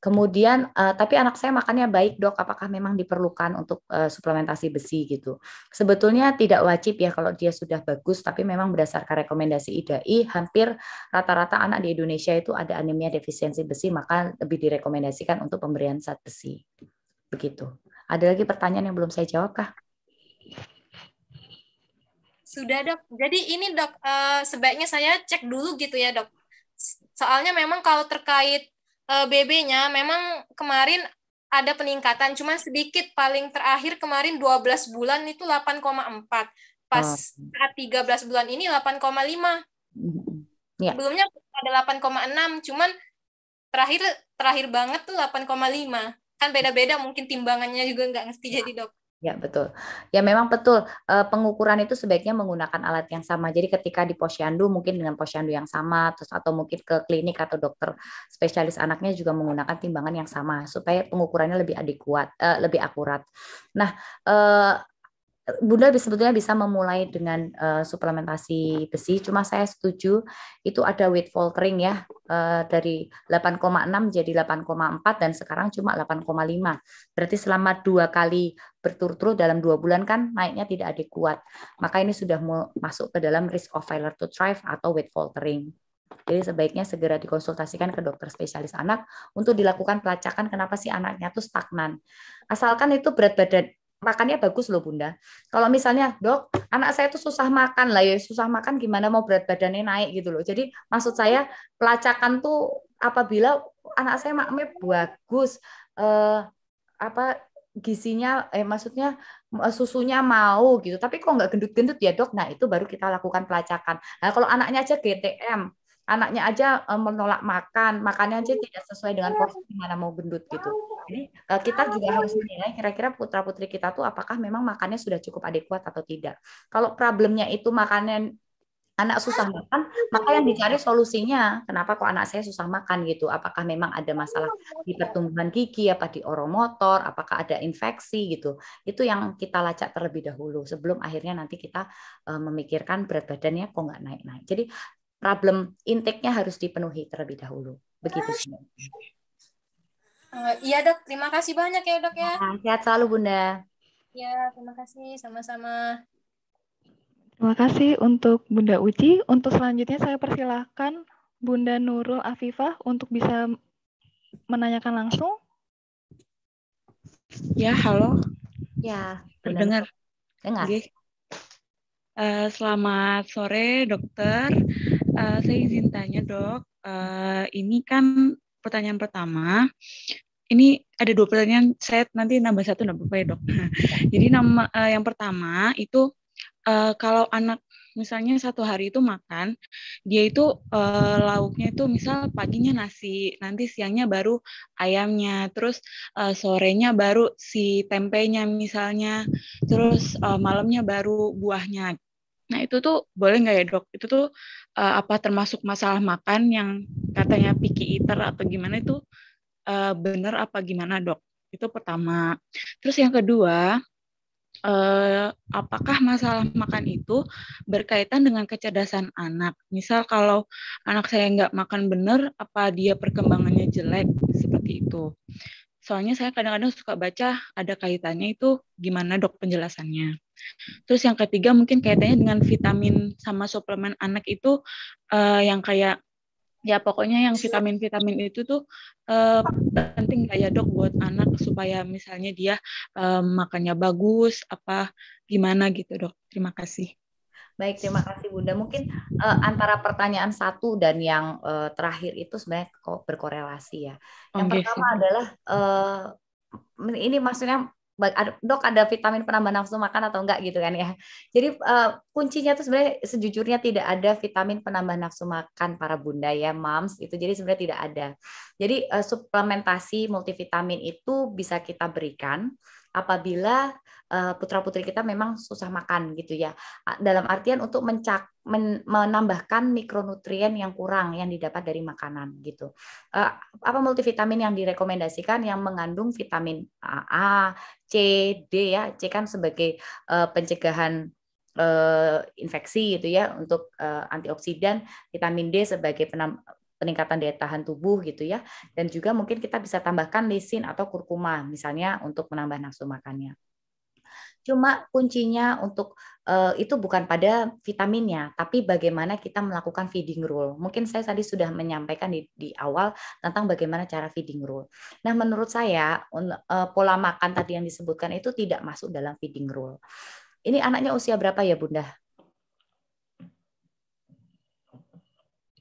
Kemudian, uh, tapi anak saya makannya baik dok, apakah memang diperlukan untuk uh, suplementasi besi gitu? Sebetulnya tidak wajib ya kalau dia sudah bagus, tapi memang berdasarkan rekomendasi IDAI, hampir rata-rata anak di Indonesia itu ada anemia defisiensi besi, maka lebih direkomendasikan untuk pemberian zat besi. Begitu. Ada lagi pertanyaan yang belum saya jawab kah? Sudah dok. Jadi ini dok, uh, sebaiknya saya cek dulu gitu ya dok. Soalnya memang kalau terkait uh, eh, BB-nya memang kemarin ada peningkatan, cuma sedikit paling terakhir kemarin 12 bulan itu 8,4. Pas oh. saat 13 bulan ini 8,5. Yeah. Sebelumnya ada 8,6, cuman terakhir terakhir banget tuh 8,5. Kan beda-beda mungkin timbangannya juga nggak ngerti ya. jadi dok. Ya betul. Ya memang betul E, pengukuran itu sebaiknya menggunakan alat yang sama. Jadi ketika di posyandu mungkin dengan posyandu yang sama, terus atau mungkin ke klinik atau dokter spesialis anaknya juga menggunakan timbangan yang sama supaya pengukurannya lebih adekuat, e, lebih akurat. Nah e, Bunda sebetulnya bisa memulai dengan uh, suplementasi besi, cuma saya setuju itu ada weight faltering ya uh, dari 8,6 jadi 8,4 dan sekarang cuma 8,5. Berarti selama dua kali berturut-turut dalam dua bulan kan naiknya tidak adekuat. Maka ini sudah masuk ke dalam risk of failure to thrive atau weight faltering. Jadi sebaiknya segera dikonsultasikan ke dokter spesialis anak untuk dilakukan pelacakan kenapa sih anaknya tuh stagnan. Asalkan itu berat badan makannya bagus loh bunda. Kalau misalnya dok, anak saya itu susah makan lah ya, susah makan gimana mau berat badannya naik gitu loh. Jadi maksud saya pelacakan tuh apabila anak saya maknya bagus, eh, apa gisinya, eh maksudnya eh, susunya mau gitu. Tapi kok nggak gendut-gendut ya dok? Nah itu baru kita lakukan pelacakan. Nah kalau anaknya aja GTM, anaknya aja eh, menolak makan, makannya aja oh. tidak sesuai dengan iya. porsi mana mau gendut gitu. Oh. Jadi eh, kita juga oh. harus menilai kira-kira putra putri kita tuh apakah memang makannya sudah cukup adekuat atau tidak. Kalau problemnya itu makannya anak susah makan, maka yang dicari solusinya. Kenapa kok anak saya susah makan gitu? Apakah memang ada masalah di pertumbuhan gigi, apa di oromotor, apakah ada infeksi gitu? Itu yang kita lacak terlebih dahulu sebelum akhirnya nanti kita uh, memikirkan berat badannya kok nggak naik-naik. Jadi problem intake-nya harus dipenuhi terlebih dahulu. Begitu. Uh, iya dok, terima kasih banyak ya dok ya. Nah, sehat selalu bunda. Ya, terima kasih sama-sama. Terima kasih untuk Bunda Uci. Untuk selanjutnya saya persilahkan Bunda Nurul Afifah untuk bisa menanyakan langsung. Ya, halo. Ya, dengar. Dengar. Okay. Uh, eh, selamat sore, dokter uh, saya izin tanya dok, uh, ini kan pertanyaan pertama. Ini ada dua pertanyaan, saya nanti nambah satu nambah apa ya dok. Jadi nama uh, yang pertama itu uh, kalau anak misalnya satu hari itu makan, dia itu uh, lauknya itu misal paginya nasi, nanti siangnya baru ayamnya, terus uh, sorenya baru si tempenya misalnya, terus uh, malamnya baru buahnya Nah itu tuh boleh nggak ya dok? Itu tuh uh, apa termasuk masalah makan yang katanya picky eater atau gimana itu uh, benar apa gimana dok? Itu pertama. Terus yang kedua, uh, apakah masalah makan itu berkaitan dengan kecerdasan anak? Misal kalau anak saya nggak makan benar, apa dia perkembangannya jelek seperti itu? Soalnya saya kadang-kadang suka baca ada kaitannya itu gimana dok penjelasannya? Terus yang ketiga mungkin kaitannya dengan vitamin sama suplemen anak itu uh, yang kayak ya pokoknya yang vitamin-vitamin itu tuh uh, penting ya dok buat anak supaya misalnya dia uh, makannya bagus apa gimana gitu dok. Terima kasih. Baik, terima kasih Bunda. Mungkin uh, antara pertanyaan satu dan yang uh, terakhir itu sebenarnya berkorelasi ya. Yang okay. pertama adalah uh, ini maksudnya dok ada vitamin penambah nafsu makan atau enggak gitu kan ya. Jadi uh, kuncinya tuh sebenarnya sejujurnya tidak ada vitamin penambah nafsu makan para bunda ya, moms itu jadi sebenarnya tidak ada. Jadi uh, suplementasi multivitamin itu bisa kita berikan apabila eh, putra-putri kita memang susah makan gitu ya. Dalam artian untuk mencak menambahkan mikronutrien yang kurang yang didapat dari makanan gitu. Eh, apa multivitamin yang direkomendasikan yang mengandung vitamin A, A C, D ya. C kan sebagai eh, pencegahan infeksi gitu ya untuk antioksidan, vitamin D sebagai penambah peningkatan daya tahan tubuh gitu ya. Dan juga mungkin kita bisa tambahkan lisin atau kurkuma misalnya untuk menambah nafsu makannya. Cuma kuncinya untuk uh, itu bukan pada vitaminnya, tapi bagaimana kita melakukan feeding rule. Mungkin saya tadi sudah menyampaikan di, di awal tentang bagaimana cara feeding rule. Nah, menurut saya uh, pola makan tadi yang disebutkan itu tidak masuk dalam feeding rule. Ini anaknya usia berapa ya, Bunda?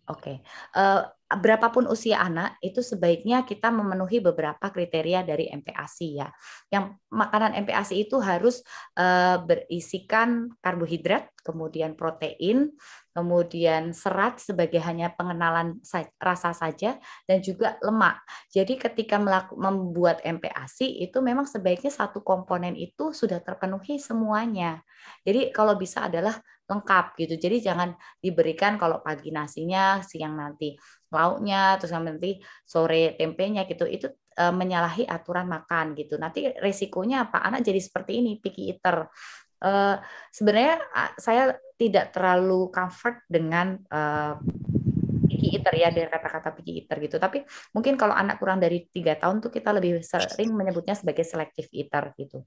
Oke, okay. uh, eh, berapapun usia anak itu sebaiknya kita memenuhi beberapa kriteria dari MPASI ya. Yang makanan MPASI itu harus uh, berisikan karbohidrat, kemudian protein, kemudian serat sebagai hanya pengenalan rasa saja dan juga lemak. Jadi ketika membuat MPASI itu memang sebaiknya satu komponen itu sudah terpenuhi semuanya. Jadi kalau bisa adalah lengkap gitu. Jadi jangan diberikan kalau pagi nasinya, siang nanti lauknya, terus nanti sore tempenya gitu. Itu e, menyalahi aturan makan gitu. Nanti resikonya apa? Anak jadi seperti ini picky eater. E, sebenarnya saya tidak terlalu comfort dengan uh, eh, picky eater ya dari kata-kata picky eater gitu. Tapi mungkin kalau anak kurang dari tiga tahun tuh kita lebih sering menyebutnya sebagai selective eater gitu.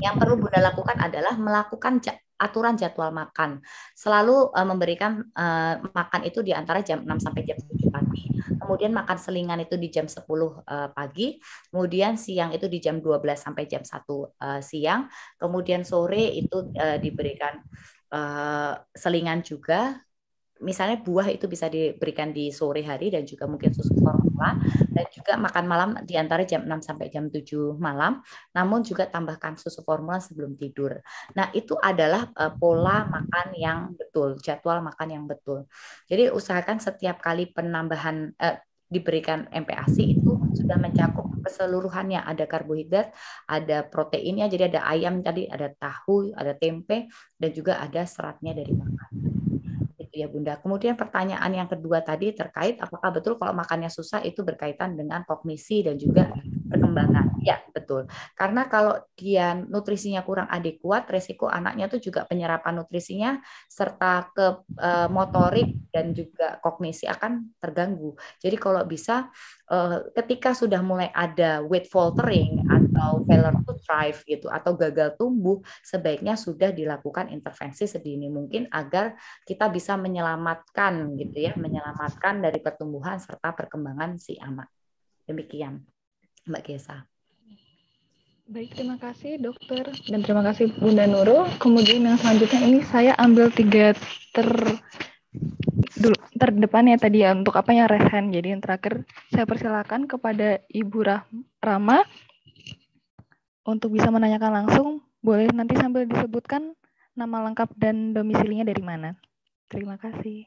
Yang perlu Bunda lakukan adalah melakukan aturan jadwal makan. Selalu uh, memberikan uh, makan itu di antara jam 6 sampai jam tujuh pagi. Kemudian makan selingan itu di jam 10 uh, pagi, kemudian siang itu di jam 12 sampai jam 1 uh, siang, kemudian sore itu uh, diberikan Eh, selingan juga misalnya buah itu bisa diberikan di sore hari dan juga mungkin susu formula dan juga makan malam di antara jam 6 sampai jam 7 malam namun juga tambahkan susu formula sebelum tidur. Nah, itu adalah eh, pola makan yang betul, jadwal makan yang betul. Jadi usahakan setiap kali penambahan uh, diberikan MPASI sudah mencakup keseluruhannya ada karbohidrat, ada proteinnya, jadi ada ayam tadi, ada tahu, ada tempe, dan juga ada seratnya dari makanan. Itu ya Bunda. Kemudian pertanyaan yang kedua tadi terkait apakah betul kalau makannya susah itu berkaitan dengan kognisi dan juga perkembangan. Ya, betul. Karena kalau dia nutrisinya kurang adekuat, resiko anaknya itu juga penyerapan nutrisinya serta ke eh, motorik dan juga kognisi akan terganggu. Jadi kalau bisa eh, ketika sudah mulai ada weight faltering atau failure to thrive gitu atau gagal tumbuh, sebaiknya sudah dilakukan intervensi sedini mungkin agar kita bisa menyelamatkan gitu ya, menyelamatkan dari pertumbuhan serta perkembangan si anak. Demikian. Mbak kesa Baik, terima kasih dokter dan terima kasih Bunda Nurul. Kemudian yang selanjutnya ini saya ambil tiga ter dulu terdepan ya tadi ya untuk apa yang resen Jadi yang terakhir saya persilakan kepada Ibu Rah untuk bisa menanyakan langsung. Boleh nanti sambil disebutkan nama lengkap dan domisilinya dari mana. Terima kasih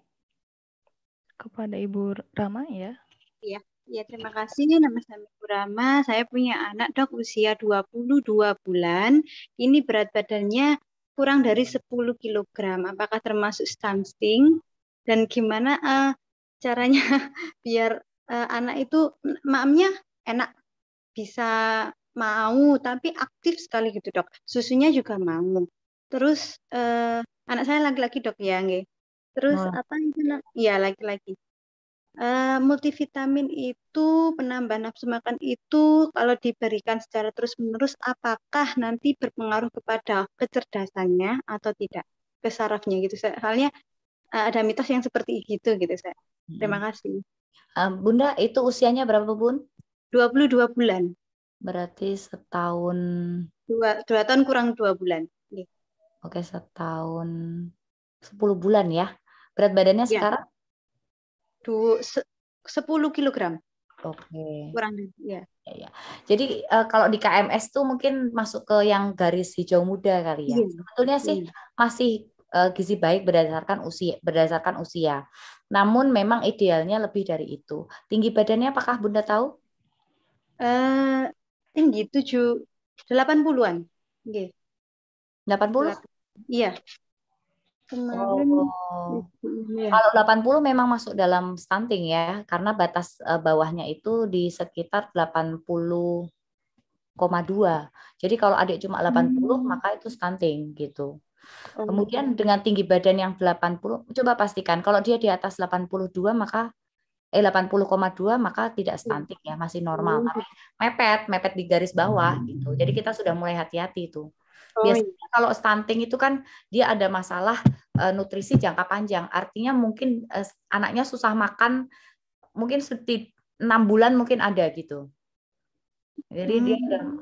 kepada Ibu Rama ya. Iya. Ya, terima kasih. Nama saya Rama. Saya punya anak dok usia 22 bulan. Ini berat badannya kurang dari 10 kg. Apakah termasuk stunting? Dan gimana uh, caranya biar uh, anak itu mamnya enak bisa mau tapi aktif sekali gitu dok. Susunya juga mau. Terus uh, anak saya laki-laki dok ya, nge. Terus oh. apa itu? Iya laki-laki. Eh, multivitamin itu penambah nafsu makan itu kalau diberikan secara terus-menerus apakah nanti berpengaruh kepada kecerdasannya atau tidak ke sarafnya gitu soalnya uh, ada mitos yang seperti itu gitu, gitu saya hmm. terima kasih uh, Bunda itu usianya berapa Bun 22 bulan berarti setahun dua dua tahun kurang dua bulan oke setahun sepuluh bulan ya berat badannya ya. sekarang du, sepuluh 10 kilogram. Oke. Okay. Kurang ya. ya, ya. Jadi uh, kalau di KMS tuh mungkin masuk ke yang garis hijau muda kali ya. Iya, Sebetulnya sih iya. masih uh, gizi baik berdasarkan usia berdasarkan usia. Namun memang idealnya lebih dari itu. Tinggi badannya apakah Bunda tahu? Eh uh, tinggi 7 80-an. Nggih. 80? iya kemarin oh. Gitu, iya. puluh kalau 80 memang masuk dalam stunting ya karena batas eh, bawahnya itu di sekitar 80,2 jadi kalau adik cuma 80 hmm. maka itu stunting gitu oh. kemudian dengan tinggi badan yang 80 coba pastikan kalau dia di atas 82 maka eh 80,2 maka tidak iya. stunting ya masih normal oh. tapi mepet mepet di garis bawah hmm. gitu jadi kita sudah mulai hati-hati itu -hati Oh, Biasanya iya. kalau stunting itu kan dia ada masalah uh, nutrisi jangka panjang. Artinya mungkin uh, anaknya susah makan mungkin seperti enam bulan mungkin ada gitu. Jadi hmm. dia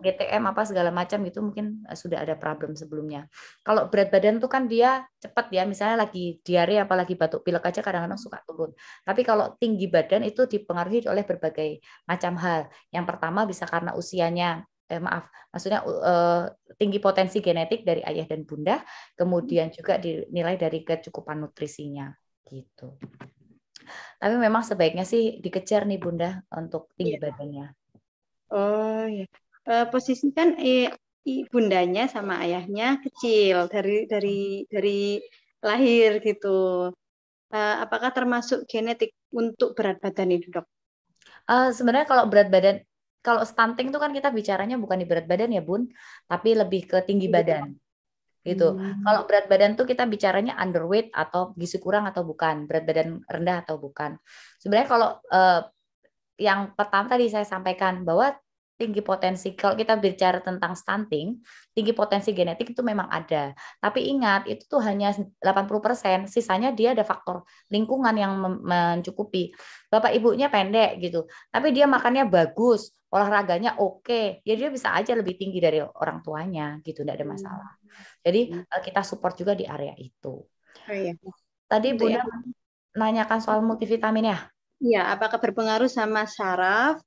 GTM apa segala macam gitu mungkin eh, sudah ada problem sebelumnya. Kalau berat badan tuh kan dia cepat ya, misalnya lagi diare apalagi batuk pilek aja kadang-kadang suka turun. Tapi kalau tinggi badan itu dipengaruhi oleh berbagai macam hal. Yang pertama bisa karena usianya eh, maaf, maksudnya eh, tinggi potensi genetik dari ayah dan bunda, kemudian hmm. juga dinilai dari kecukupan nutrisinya gitu. Tapi memang sebaiknya sih dikejar nih bunda untuk tinggi yeah. badannya. Oh ya, uh, posisi kan eh, bundanya sama ayahnya kecil dari dari dari lahir gitu. Uh, apakah termasuk genetik untuk berat badan itu dok? Uh, sebenarnya kalau berat badan kalau stunting itu kan kita bicaranya bukan di berat badan ya bun, tapi lebih ke tinggi iya, badan gitu. Hmm. Kalau berat badan tuh kita bicaranya underweight atau gizi kurang atau bukan, berat badan rendah atau bukan. Sebenarnya kalau uh, yang pertama tadi saya sampaikan bahwa tinggi potensi kalau kita bicara tentang stunting, tinggi potensi genetik itu memang ada. Tapi ingat itu tuh hanya 80%, sisanya dia ada faktor lingkungan yang mencukupi. Bapak ibunya pendek gitu, tapi dia makannya bagus, olahraganya oke, okay. ya dia bisa aja lebih tinggi dari orang tuanya gitu, tidak ada masalah. Jadi hmm. eh, kita support juga di area itu. Oh, iya. Tadi gitu ya. Bunda ya. nanyakan soal multivitamin ya? Iya, apakah berpengaruh sama saraf,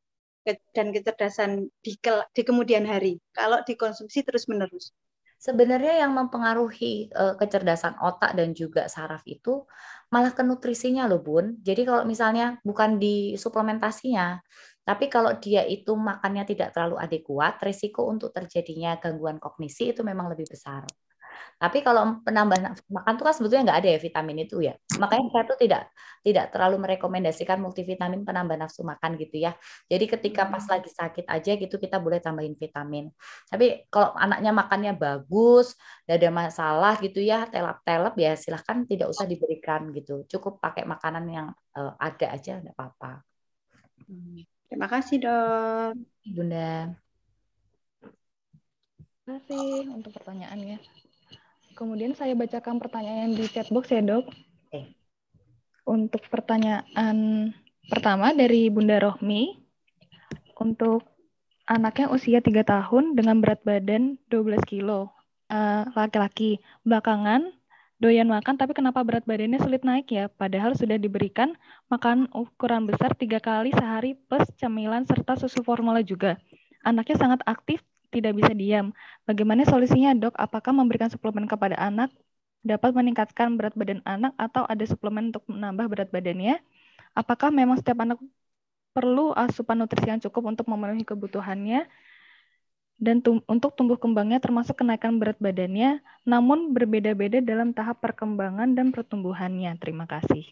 dan kecerdasan di, di kemudian hari kalau dikonsumsi terus-menerus. Sebenarnya yang mempengaruhi uh, kecerdasan otak dan juga saraf itu malah ke nutrisinya loh Bun. Jadi kalau misalnya bukan di suplementasinya, tapi kalau dia itu makannya tidak terlalu adekuat, risiko untuk terjadinya gangguan kognisi itu memang lebih besar. Tapi kalau penambah makan tuh kan sebetulnya nggak ada ya vitamin itu ya. Makanya saya tuh tidak tidak terlalu merekomendasikan multivitamin penambah nafsu makan gitu ya. Jadi ketika pas hmm. lagi sakit aja gitu kita boleh tambahin vitamin. Tapi kalau anaknya makannya bagus, tidak ada masalah gitu ya, telap-telap ya silahkan tidak usah diberikan gitu. Cukup pakai makanan yang uh, ada aja, nggak apa-apa. Hmm, terima kasih dok. Bunda. Terima kasih untuk pertanyaannya. Kemudian saya bacakan pertanyaan di chat box ya dok. Untuk pertanyaan pertama dari Bunda Rohmi, untuk anaknya usia 3 tahun dengan berat badan 12 kilo, eh, laki-laki, uh, belakangan doyan makan tapi kenapa berat badannya sulit naik ya? Padahal sudah diberikan makan ukuran besar tiga kali sehari plus cemilan serta susu formula juga. Anaknya sangat aktif tidak bisa diam. Bagaimana solusinya, Dok? Apakah memberikan suplemen kepada anak dapat meningkatkan berat badan anak atau ada suplemen untuk menambah berat badannya? Apakah memang setiap anak perlu asupan nutrisi yang cukup untuk memenuhi kebutuhannya? dan tum untuk tumbuh kembangnya termasuk kenaikan berat badannya, namun berbeda-beda dalam tahap perkembangan dan pertumbuhannya. Terima kasih.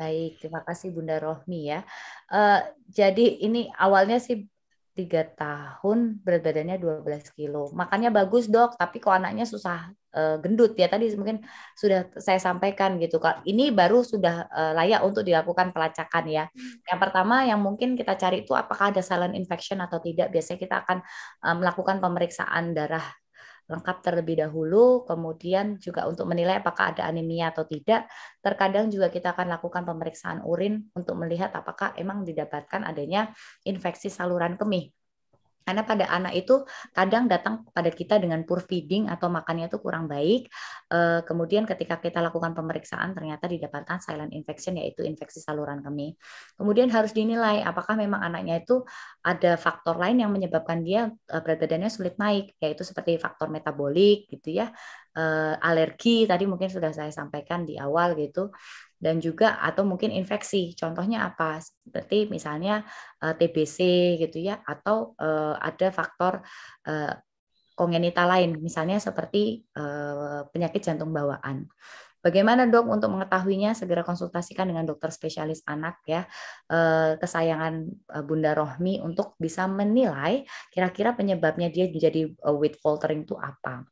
Baik, terima kasih Bunda Rohmi ya. Uh, jadi ini awalnya sih tiga tahun berat badannya 12 kilo. Makannya bagus dok, tapi kok anaknya susah e, gendut ya tadi mungkin sudah saya sampaikan gitu. Ini baru sudah e, layak untuk dilakukan pelacakan ya. Hmm. Yang pertama yang mungkin kita cari itu apakah ada silent infection atau tidak. Biasanya kita akan e, melakukan pemeriksaan darah lengkap terlebih dahulu, kemudian juga untuk menilai apakah ada anemia atau tidak. Terkadang juga kita akan lakukan pemeriksaan urin untuk melihat apakah emang didapatkan adanya infeksi saluran kemih. Karena pada anak itu kadang datang pada kita dengan poor feeding atau makannya itu kurang baik. Eh, kemudian ketika kita lakukan pemeriksaan ternyata didapatkan silent infection yaitu infeksi saluran kemih. Kemudian harus dinilai apakah memang anaknya itu ada faktor lain yang menyebabkan dia eh, berat badannya sulit naik yaitu seperti faktor metabolik gitu ya. Eh, alergi tadi mungkin sudah saya sampaikan di awal gitu dan juga atau mungkin infeksi. Contohnya apa? Seperti misalnya uh, eh, TBC gitu ya atau uh, ada faktor uh, eh, kongenital lain misalnya seperti uh, penyakit jantung bawaan. Bagaimana dok untuk mengetahuinya segera konsultasikan dengan dokter spesialis anak ya kesayangan Bunda Rohmi untuk bisa menilai kira-kira penyebabnya dia menjadi weight faltering itu apa.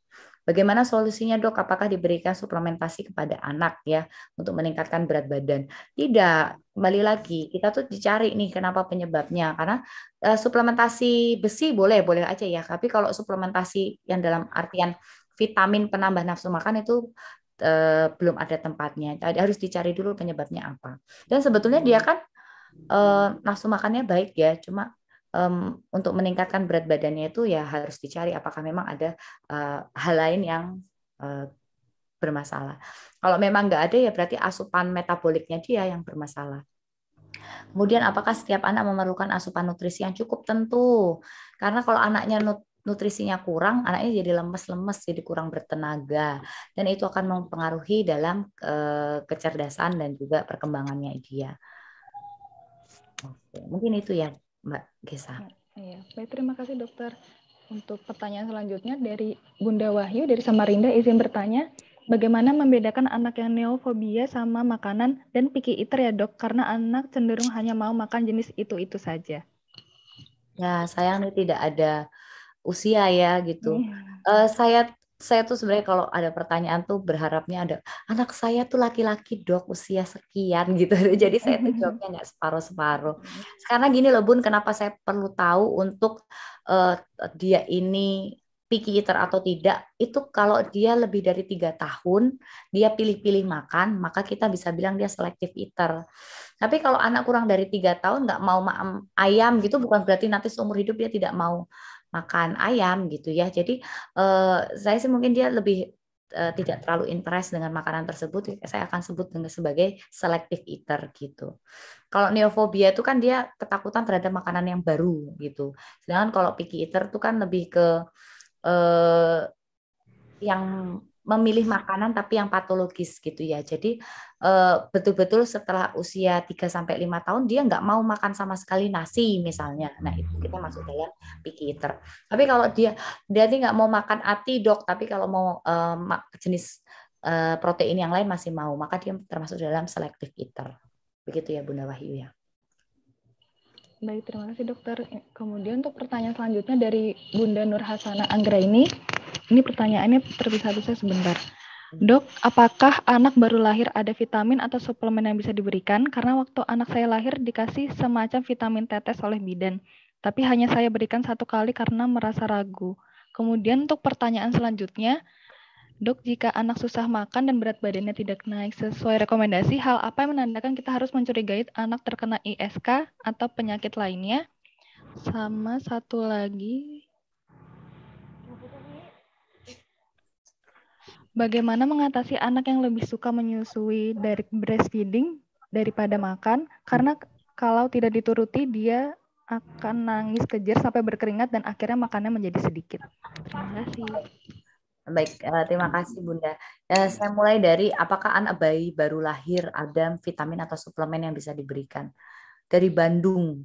Bagaimana solusinya dok? Apakah diberikan suplementasi kepada anak ya untuk meningkatkan berat badan? Tidak. Kembali lagi kita tuh dicari nih kenapa penyebabnya karena uh, suplementasi besi boleh boleh aja ya. Tapi kalau suplementasi yang dalam artian vitamin penambah nafsu makan itu uh, belum ada tempatnya. Harus dicari dulu penyebabnya apa. Dan sebetulnya dia hmm. kan uh, nafsu makannya baik ya, cuma um, untuk meningkatkan berat badannya itu ya harus dicari apakah memang ada uh, hal lain yang uh, bermasalah. Kalau memang nggak ada ya berarti asupan metaboliknya dia yang bermasalah. Kemudian apakah setiap anak memerlukan asupan nutrisi yang cukup? Tentu. Karena kalau anaknya nut nutrisinya kurang, anaknya jadi lemes-lemes, jadi kurang bertenaga, dan itu akan mempengaruhi dalam e, kecerdasan dan juga perkembangannya dia. Oke, mungkin itu ya Mbak Gesa. Iya, baik terima kasih dokter. Untuk pertanyaan selanjutnya dari Bunda Wahyu dari Samarinda izin bertanya, bagaimana membedakan anak yang neofobia sama makanan dan picky eater ya dok? Karena anak cenderung hanya mau makan jenis itu-itu saja. Ya sayangnya tidak ada usia ya gitu. Hmm. Uh, saya saya tuh sebenarnya kalau ada pertanyaan tuh berharapnya ada anak saya tuh laki-laki dok usia sekian gitu jadi saya tuh jawabnya nggak separuh-separuh karena gini loh bun kenapa saya perlu tahu untuk uh, dia ini picky eater atau tidak itu kalau dia lebih dari tiga tahun dia pilih-pilih makan maka kita bisa bilang dia selective eater tapi kalau anak kurang dari tiga tahun nggak mau ayam gitu bukan berarti nanti seumur hidup dia tidak mau makan ayam gitu ya. Jadi eh, saya sih mungkin dia lebih eh, tidak terlalu interest dengan makanan tersebut. Saya akan sebut dengan sebagai selective eater gitu. Kalau neofobia itu kan dia ketakutan terhadap makanan yang baru gitu. Sedangkan kalau picky eater itu kan lebih ke eh, yang memilih makanan tapi yang patologis gitu ya. Jadi eh, betul-betul setelah usia 3 sampai 5 tahun dia nggak mau makan sama sekali nasi misalnya. Nah, itu kita hmm. masuk dalam picky eater. Tapi kalau dia dia nggak mau makan ati dok, tapi kalau mau eh, jenis eh, protein yang lain masih mau, maka dia termasuk dalam selective eater. Begitu ya Bunda Wahyu ya. Baik, terima kasih dokter. Kemudian untuk pertanyaan selanjutnya dari Bunda Nur Hasana Anggra ini, ini pertanyaannya terpisah-pisah sebentar. Dok, apakah anak baru lahir ada vitamin atau suplemen yang bisa diberikan? Karena waktu anak saya lahir dikasih semacam vitamin tetes oleh bidan, tapi hanya saya berikan satu kali karena merasa ragu. Kemudian untuk pertanyaan selanjutnya, Dok, jika anak susah makan dan berat badannya tidak naik sesuai rekomendasi, hal apa yang menandakan kita harus mencurigai anak terkena ISK atau penyakit lainnya? Sama satu lagi. Bagaimana mengatasi anak yang lebih suka menyusui dari breastfeeding daripada makan? Karena kalau tidak dituruti, dia akan nangis kejer sampai berkeringat dan akhirnya makannya menjadi sedikit. Terima kasih. Baik, eh, terima hmm. kasih Bunda. Eh, saya mulai dari apakah anak bayi baru lahir ada vitamin atau suplemen yang bisa diberikan dari Bandung.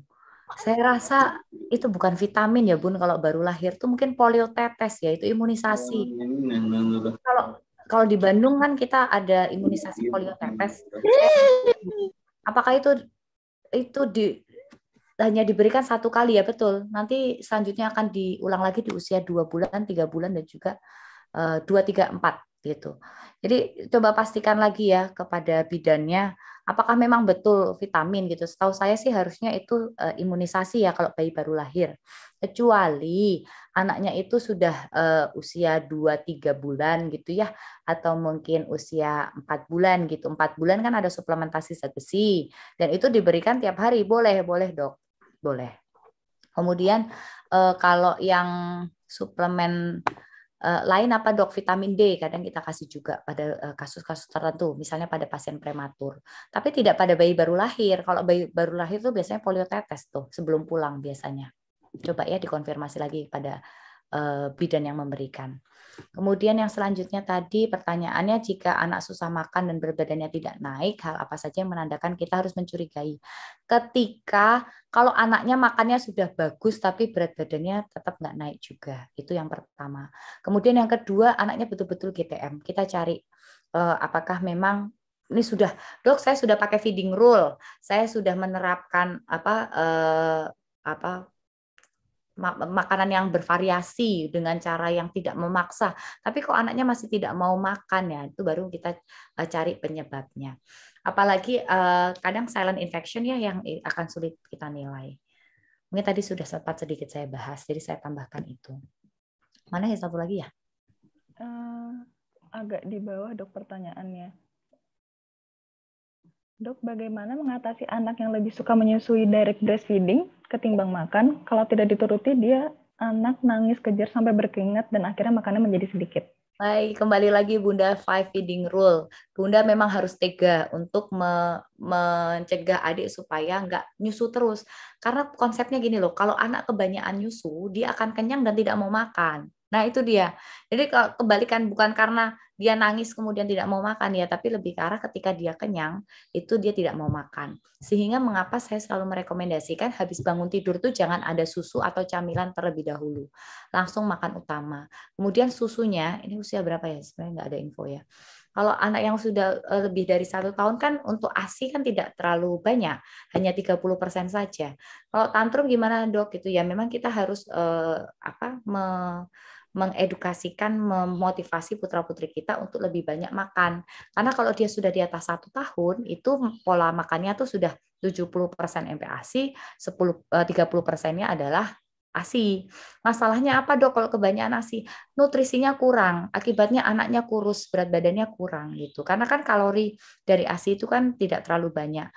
Saya rasa itu bukan vitamin ya Bun kalau baru lahir itu mungkin polio tetes ya itu imunisasi. Oh, iya, kalau kalau di Bandung kan kita ada imunisasi iya, polio tetes. Apakah itu itu di hanya diberikan satu kali ya betul. Nanti selanjutnya akan diulang lagi di usia dua bulan, tiga bulan dan juga Eh, dua tiga empat gitu. Jadi coba pastikan lagi ya kepada bidannya apakah memang betul vitamin gitu. Setahu saya sih harusnya itu uh, imunisasi ya kalau bayi baru lahir. Kecuali anaknya itu sudah uh, usia 2 3 bulan gitu ya atau mungkin usia 4 bulan gitu. 4 bulan kan ada suplementasi zat besi dan itu diberikan tiap hari. Boleh, boleh, Dok. Boleh. Kemudian uh, kalau yang suplemen Eh, lain apa dok vitamin D kadang kita kasih juga pada eh, kasus-kasus tertentu, misalnya pada pasien prematur. Tapi tidak pada bayi baru lahir. Kalau bayi baru lahir tuh biasanya tetes tuh sebelum pulang biasanya. Coba ya dikonfirmasi lagi pada eh, bidan yang memberikan. Kemudian yang selanjutnya tadi pertanyaannya jika anak susah makan dan berat tidak naik, hal apa saja yang menandakan kita harus mencurigai? Ketika kalau anaknya makannya sudah bagus tapi berat badannya tetap nggak naik juga, itu yang pertama. Kemudian yang kedua anaknya betul-betul GTM, kita cari eh, apakah memang ini sudah dok saya sudah pakai feeding rule saya sudah menerapkan apa eh, apa makanan yang bervariasi dengan cara yang tidak memaksa. Tapi kok anaknya masih tidak mau makan ya, itu baru kita eh, cari penyebabnya. Apalagi eh, kadang silent infection ya yang akan sulit kita nilai. Mungkin tadi sudah sempat sedikit saya bahas, jadi saya tambahkan itu. Mana ya satu lagi ya? Uh, agak di bawah dok pertanyaannya. Dok, bagaimana mengatasi anak yang lebih suka menyusui direct breastfeeding ketimbang makan, kalau tidak dituruti dia anak nangis kejar sampai berkeringat dan akhirnya makannya menjadi sedikit. Baik, kembali lagi Bunda Five Feeding Rule. Bunda memang harus tega untuk me mencegah adik supaya nggak nyusu terus. Karena konsepnya gini loh, kalau anak kebanyakan nyusu, dia akan kenyang dan tidak mau makan. Nah, itu dia. Jadi kalau kebalikan bukan karena dia nangis kemudian tidak mau makan ya, tapi lebih ke arah ketika dia kenyang, itu dia tidak mau makan. Sehingga mengapa saya selalu merekomendasikan habis bangun tidur tuh jangan ada susu atau camilan terlebih dahulu. Langsung makan utama. Kemudian susunya, ini usia berapa ya? Sebenarnya nggak ada info ya. Kalau anak yang sudah eh, lebih dari satu tahun kan untuk ASI kan tidak terlalu banyak, hanya 30% saja. Kalau tantrum gimana dok? itu ya, memang kita harus eh, apa me, mengedukasikan, memotivasi putra-putri kita untuk lebih banyak makan. Karena kalau dia sudah di atas satu tahun, itu pola makannya tuh sudah 70% MPASI, 10, 30 persennya adalah ASI. Masalahnya apa dok kalau kebanyakan ASI? Nutrisinya kurang, akibatnya anaknya kurus, berat badannya kurang gitu. Karena kan kalori dari ASI itu kan tidak terlalu banyak.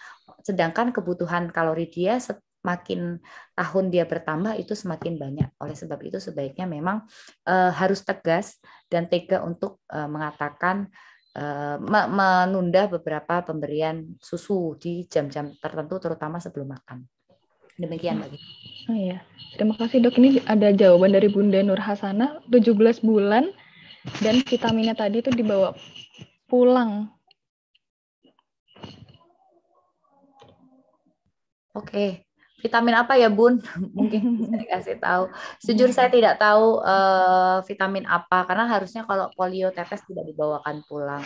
Sedangkan kebutuhan kalori dia makin tahun dia bertambah itu semakin banyak. Oleh sebab itu sebaiknya memang uh, harus tegas dan tega untuk uh, mengatakan uh, menunda beberapa pemberian susu di jam-jam tertentu terutama sebelum makan. Demikian lagi. Oh iya. Terima kasih Dok. Ini ada jawaban dari Bunda Nur Hasanah 17 bulan dan vitaminnya tadi itu dibawa pulang Oke, okay. Vitamin apa ya Bun? Mungkin bisa dikasih tahu. Sejujur saya tidak tahu uh, vitamin apa karena harusnya kalau polio tetes tidak dibawakan pulang.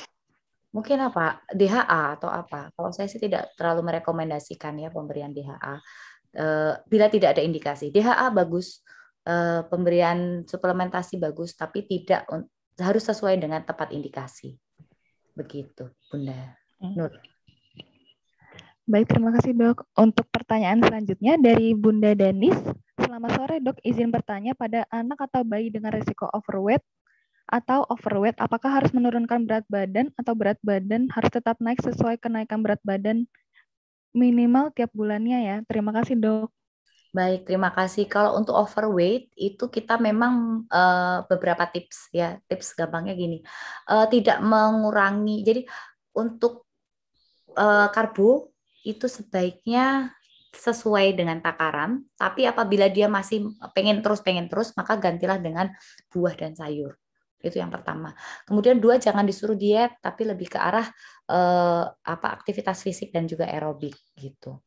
Mungkin apa? DHA atau apa? Kalau saya sih tidak terlalu merekomendasikan ya pemberian DHA. Uh, eh, bila tidak ada indikasi. DHA bagus, uh, pemberian suplementasi bagus, tapi tidak harus sesuai dengan tepat indikasi. Begitu, Bunda hmm. Nur. Baik, terima kasih dok. Untuk pertanyaan selanjutnya dari Bunda Danis. Selamat sore dok, izin bertanya pada anak atau bayi dengan resiko overweight atau overweight, apakah harus menurunkan berat badan atau berat badan harus tetap naik sesuai kenaikan berat badan minimal tiap bulannya ya? Terima kasih dok. Baik, terima kasih. Kalau untuk overweight itu kita memang uh, beberapa tips ya. Tips gampangnya gini, uh, tidak mengurangi. Jadi untuk uh, karbo itu sebaiknya sesuai dengan takaran, tapi apabila dia masih pengen terus pengen terus, maka gantilah dengan buah dan sayur. Itu yang pertama. Kemudian dua jangan disuruh diet, tapi lebih ke arah eh, apa aktivitas fisik dan juga aerobik gitu.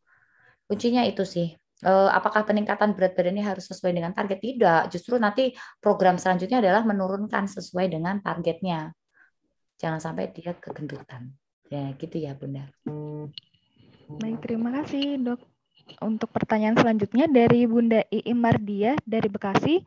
Kuncinya itu sih. Eh, apakah peningkatan berat badannya harus sesuai dengan target? Tidak. Justru nanti program selanjutnya adalah menurunkan sesuai dengan targetnya. Jangan sampai dia kegendutan. Ya, gitu ya, Bunda. Hmm. Baik, terima kasih dok. Untuk pertanyaan selanjutnya dari Bunda Iim Mardia dari Bekasi.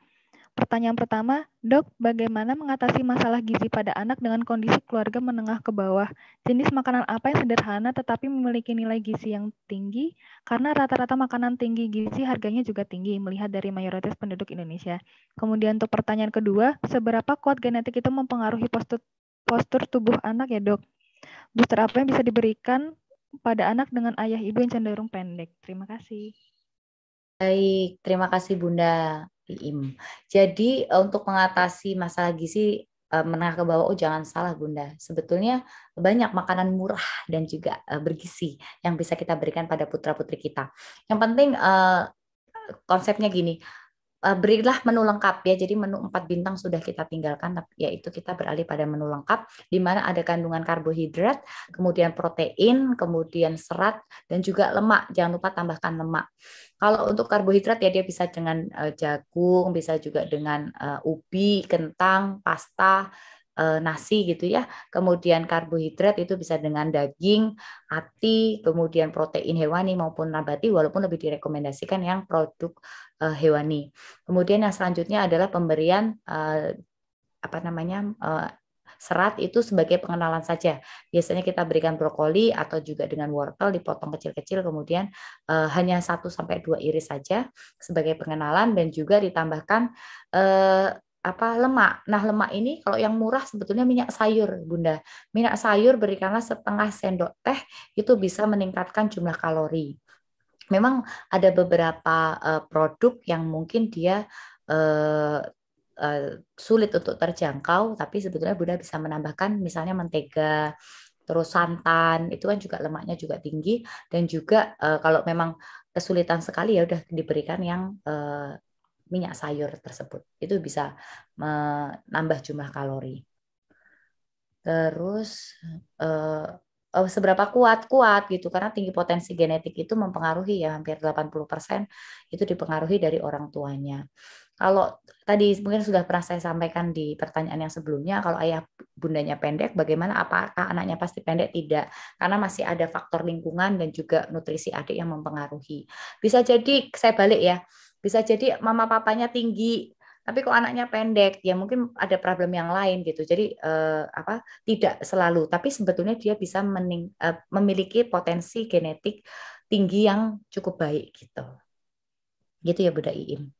Pertanyaan pertama, dok, bagaimana mengatasi masalah gizi pada anak dengan kondisi keluarga menengah ke bawah? Jenis makanan apa yang sederhana tetapi memiliki nilai gizi yang tinggi? Karena rata-rata makanan tinggi gizi harganya juga tinggi, melihat dari mayoritas penduduk Indonesia. Kemudian untuk pertanyaan kedua, seberapa kuat genetik itu mempengaruhi postur, postur tubuh anak ya dok? Booster apa yang bisa diberikan pada anak dengan ayah ibu yang cenderung pendek. Terima kasih. Baik, terima kasih Bunda Iim. Jadi eh, untuk mengatasi masalah gizi eh, menengah ke bawah, oh jangan salah Bunda. Sebetulnya banyak makanan murah dan juga eh, bergizi yang bisa kita berikan pada putra-putri kita. Yang penting konsepnya gini, Eh, berilah menu lengkap ya. Jadi menu empat bintang sudah kita tinggalkan yaitu kita beralih pada menu lengkap di mana ada kandungan karbohidrat, kemudian protein, kemudian serat dan juga lemak. Jangan lupa tambahkan lemak. Kalau untuk karbohidrat ya dia bisa dengan eh, jagung, bisa juga dengan eh, ubi, kentang, pasta, Eh, nasi gitu ya. Kemudian karbohidrat itu bisa dengan daging, ati, kemudian protein hewani maupun nabati walaupun lebih direkomendasikan yang produk eh, hewani. Kemudian yang selanjutnya adalah pemberian eh, apa namanya serat itu sebagai pengenalan saja. Biasanya kita berikan brokoli atau juga dengan wortel dipotong kecil-kecil kemudian hanya 1 sampai 2 iris saja sebagai pengenalan dan juga ditambahkan apa lemak. Nah, lemak ini kalau yang murah sebetulnya minyak sayur, Bunda. Minyak sayur berikanlah setengah sendok teh itu bisa meningkatkan jumlah kalori. Memang ada beberapa uh, produk yang mungkin dia uh, uh, sulit untuk terjangkau, tapi sebetulnya Bunda bisa menambahkan misalnya mentega, terus santan, itu kan juga lemaknya juga tinggi dan juga uh, kalau memang kesulitan sekali ya udah diberikan yang uh, minyak sayur tersebut. Itu bisa menambah jumlah kalori. Terus eh, eh seberapa kuat-kuat gitu karena tinggi potensi genetik itu mempengaruhi ya hampir 80% itu dipengaruhi dari orang tuanya. Kalau tadi mungkin sudah pernah saya sampaikan di pertanyaan yang sebelumnya kalau ayah bundanya pendek bagaimana apakah anaknya pasti pendek tidak karena masih ada faktor lingkungan dan juga nutrisi adik yang mempengaruhi. Bisa jadi saya balik ya bisa jadi mama papanya tinggi, tapi kok anaknya pendek, ya mungkin ada problem yang lain gitu. Jadi eh, apa tidak selalu, tapi sebetulnya dia bisa mening, eh, memiliki potensi genetik tinggi yang cukup baik gitu. Gitu ya Bunda Iin.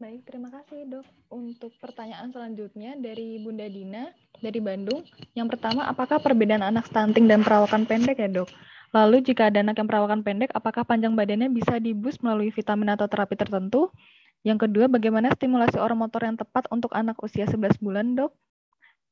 Baik, terima kasih dok. Untuk pertanyaan selanjutnya dari Bunda Dina dari Bandung. Yang pertama, apakah perbedaan anak stunting dan perawakan pendek ya dok? Lalu jika ada anak yang perawakan pendek, apakah panjang badannya bisa dibus melalui vitamin atau terapi tertentu? Yang kedua, bagaimana stimulasi orang motor yang tepat untuk anak usia 11 bulan, dok?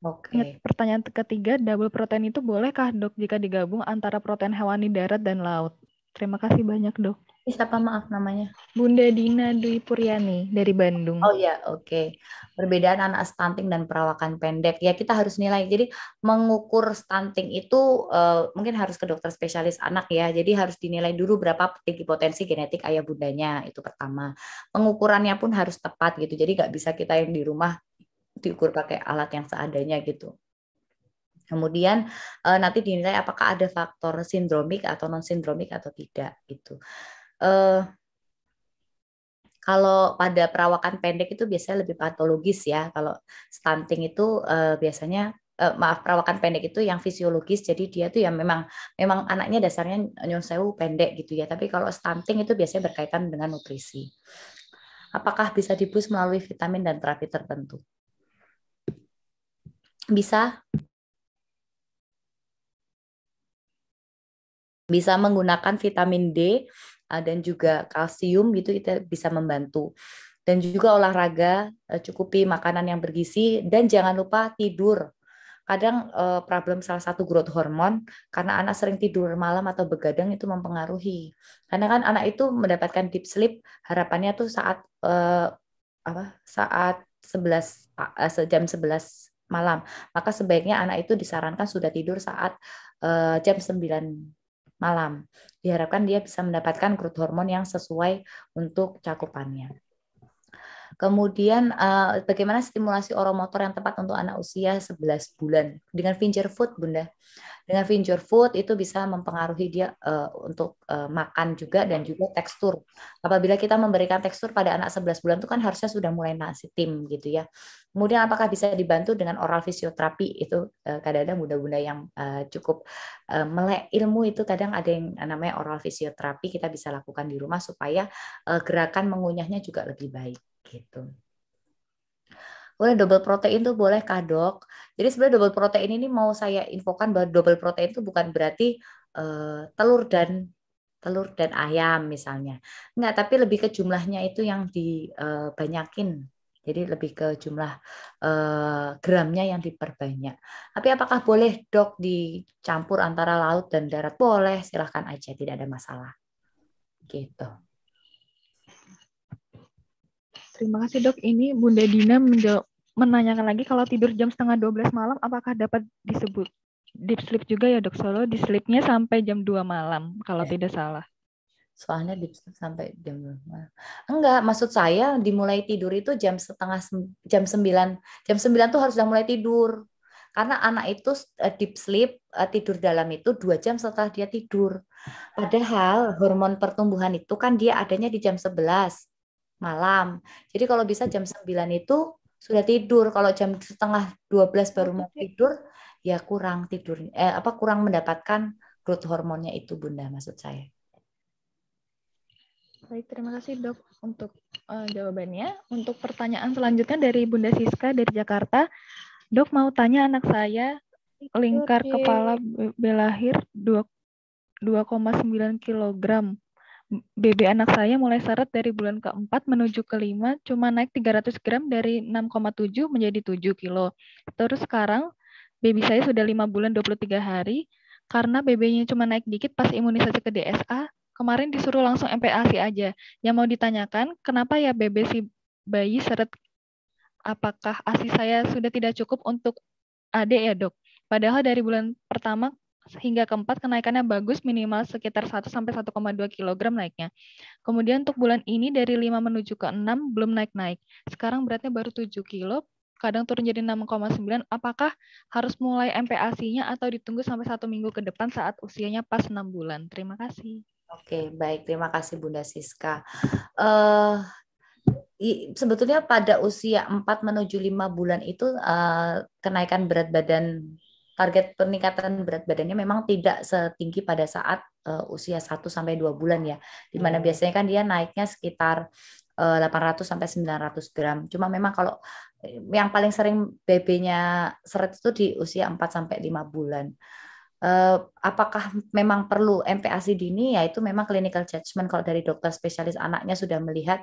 Oke. Okay. Pertanyaan ketiga, double protein itu bolehkah dok jika digabung antara protein hewani darat dan laut? Terima kasih banyak dok siapa maaf namanya? Bunda Dina Dwi Puryani dari Bandung. Oh ya, oke. Okay. Perbedaan anak stunting dan perawakan pendek. Ya kita harus nilai. Jadi mengukur stunting itu uh, mungkin harus ke dokter spesialis anak ya. Jadi harus dinilai dulu berapa tinggi potensi genetik ayah bundanya itu pertama. Pengukurannya pun harus tepat gitu. Jadi nggak bisa kita yang di rumah diukur pakai alat yang seadanya gitu. Kemudian eh, nanti dinilai apakah ada faktor sindromik atau non sindromik atau tidak gitu uh, kalau pada perawakan pendek itu biasanya lebih patologis ya. Kalau stunting itu uh, biasanya uh, maaf perawakan pendek itu yang fisiologis. Jadi dia tuh yang memang memang anaknya dasarnya nyonsewu pendek gitu ya. Tapi kalau stunting itu biasanya berkaitan dengan nutrisi. Apakah bisa dibus melalui vitamin dan terapi tertentu? Bisa. Bisa menggunakan vitamin D Eh, dan juga kalsium gitu kita bisa membantu dan juga olahraga, eh, cukupi makanan yang bergizi dan jangan lupa tidur. Kadang eh, problem salah satu growth hormon karena anak sering tidur malam atau begadang itu mempengaruhi. Karena kan anak itu mendapatkan deep sleep harapannya tuh saat apa? saat 11 jam 11 malam. Maka sebaiknya anak itu disarankan sudah tidur saat jam 9 malam. Diharapkan dia bisa mendapatkan growth hormon yang sesuai untuk cakupannya. Kemudian uh, bagaimana stimulasi oromotor yang tepat untuk anak usia 11 bulan dengan finger food, Bunda. Dengan finger food itu bisa mempengaruhi dia uh, untuk uh, makan juga dan juga tekstur. Apabila kita memberikan tekstur pada anak 11 bulan itu kan harusnya sudah mulai nasi tim gitu ya. Kemudian apakah bisa dibantu dengan oral fisioterapi itu kadang-kadang bunda-bunda yang cukup melek ilmu itu kadang ada yang namanya oral fisioterapi kita bisa lakukan di rumah supaya gerakan mengunyahnya juga lebih baik gitu. boleh double protein tuh boleh dok Jadi sebenarnya double protein ini mau saya infokan bahwa double protein itu bukan berarti uh, telur dan telur dan ayam misalnya. Enggak, tapi lebih ke jumlahnya itu yang dibanyakin. Eh, Jadi lebih ke jumlah uh, gramnya yang diperbanyak. Tapi apakah boleh dok dicampur antara laut dan darat? Boleh, silahkan aja, tidak ada masalah. Gitu terima kasih dok. Ini Bunda Dina menanyakan lagi kalau tidur jam setengah 12 malam apakah dapat disebut deep sleep juga ya dok solo deep sleepnya sampai jam 2 malam kalau ya. tidak salah soalnya deep sleep sampai jam 2 malam enggak maksud saya dimulai tidur itu jam setengah jam 9 jam 9 tuh harus sudah mulai tidur karena anak itu eh, deep sleep eh, tidur dalam itu dua jam setelah dia tidur padahal hormon pertumbuhan itu kan dia adanya di jam 11 malam. Jadi kalau bisa jam 9 iya. itu sudah tidur. Kalau jam setengah 12 baru mau tidur, ya kurang tidur eh apa kurang mendapatkan growth hormonnya itu Bunda maksud saya. Baik, terima kasih Dok untuk uh, jawabannya. Untuk pertanyaan selanjutnya dari Bunda Siska dari Jakarta. Dok mau tanya anak saya lingkar kepala belahir 2,9 kg. BB anak saya mulai seret dari bulan keempat menuju kelima cuma naik 300 gram dari 6,7 menjadi 7 kilo. Terus sekarang baby saya sudah 5 bulan 23 hari karena BB-nya cuma naik dikit pas imunisasi ke DSA, kemarin disuruh langsung MPASI aja. Yang mau ditanyakan, kenapa ya BB si bayi seret apakah ASI saya sudah tidak cukup untuk adik ya dok? Padahal dari bulan pertama hingga keempat kenaikannya bagus minimal sekitar 1 sampai 1,2 kg naiknya. Kemudian untuk bulan ini dari 5 menuju ke 6 belum naik-naik. Sekarang beratnya baru 7 kg, kadang turun jadi 6,9. Apakah harus mulai MPASI-nya atau ditunggu sampai satu minggu ke depan saat usianya pas 6 bulan? Terima kasih. Oke, baik. Terima kasih Bunda Siska. Uh, sebetulnya pada usia 4 menuju 5 bulan itu uh, kenaikan berat badan target peningkatan berat badannya memang tidak setinggi pada saat uh, usia 1 sampai 2 bulan ya. mana hmm. biasanya kan dia naiknya sekitar uh, eh, 800 sampai 900 gram. Cuma memang kalau eh, yang paling sering BB-nya seret itu di usia 4 sampai 5 bulan. Eh, apakah memang perlu MPAC dini ya itu memang clinical judgment kalau dari dokter spesialis anaknya sudah melihat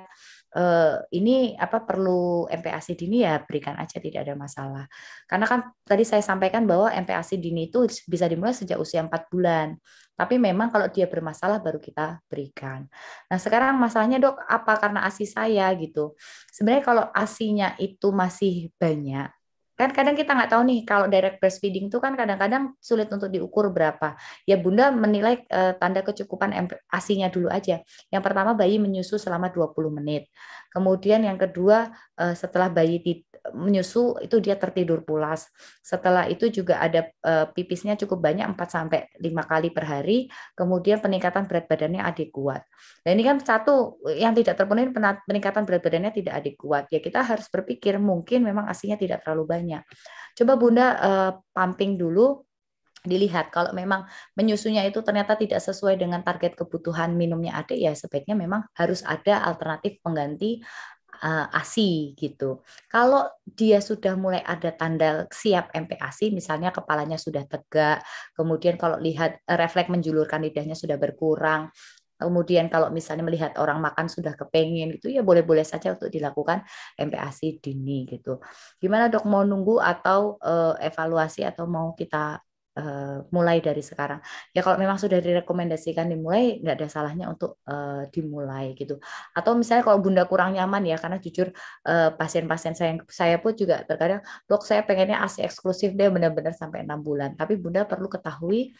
uh, ini apa perlu MPAC dini ya berikan aja tidak ada masalah. Karena kan tadi saya sampaikan bahwa MPAC dini itu bisa dimulai sejak usia 4 bulan. Tapi memang kalau dia bermasalah baru kita berikan. Nah sekarang masalahnya dok apa karena ASI saya gitu. Sebenarnya kalau ASINya itu masih banyak Kan kadang kita nggak tahu nih kalau direct breastfeeding itu kan kadang-kadang sulit untuk diukur berapa. Ya Bunda menilai e, tanda kecukupan asinya dulu aja. Yang pertama bayi menyusu selama 20 menit. Kemudian yang kedua eh, setelah bayi menyusu itu dia tertidur pulas. Setelah itu juga ada eh, pipisnya cukup banyak 4 sampai 5 kali per hari, kemudian peningkatan berat badannya adekuat. Nah, ini kan satu yang tidak terpenuhi peningkatan berat badannya tidak adekuat. Ya kita harus berpikir mungkin memang aslinya tidak terlalu banyak. Coba Bunda eh, pumping dulu dilihat kalau memang menyusunya itu ternyata tidak sesuai dengan target kebutuhan minumnya adik ya sebaiknya memang harus ada alternatif pengganti uh, eh, ASI gitu. Kalau dia sudah mulai ada tanda siap MPASI misalnya kepalanya sudah tegak, kemudian kalau lihat eh, refleks menjulurkan lidahnya sudah berkurang, kemudian kalau misalnya melihat orang makan sudah kepengen gitu ya boleh-boleh saja untuk dilakukan MPASI dini gitu. Gimana dok mau nunggu atau uh, evaluasi atau mau kita Eh, mulai dari sekarang. Ya kalau memang sudah direkomendasikan dimulai, nggak ada salahnya untuk uh, dimulai gitu. Atau misalnya kalau bunda kurang nyaman ya, karena jujur pasien eh, pasien-pasien saya saya pun juga terkadang, dok saya pengennya AC eksklusif deh benar-benar sampai enam bulan. Tapi bunda perlu ketahui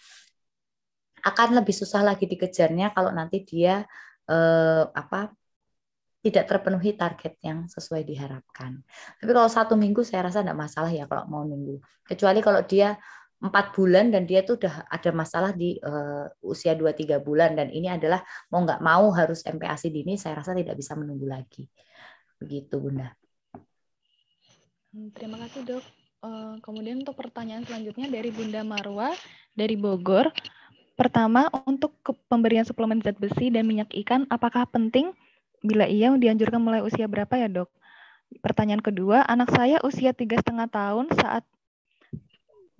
akan lebih susah lagi dikejarnya kalau nanti dia uh, apa tidak terpenuhi target yang sesuai diharapkan. Tapi kalau satu minggu saya rasa tidak masalah ya kalau mau minggu. Kecuali kalau dia empat bulan dan dia tuh udah ada masalah di uh, usia 2-3 bulan dan ini adalah mau nggak mau harus MPASI dini saya rasa tidak bisa menunggu lagi begitu bunda hmm, terima kasih dok uh, kemudian untuk pertanyaan selanjutnya dari bunda Marwa dari Bogor pertama untuk pemberian suplemen zat besi dan minyak ikan apakah penting bila iya dianjurkan mulai usia berapa ya dok pertanyaan kedua anak saya usia tiga setengah tahun saat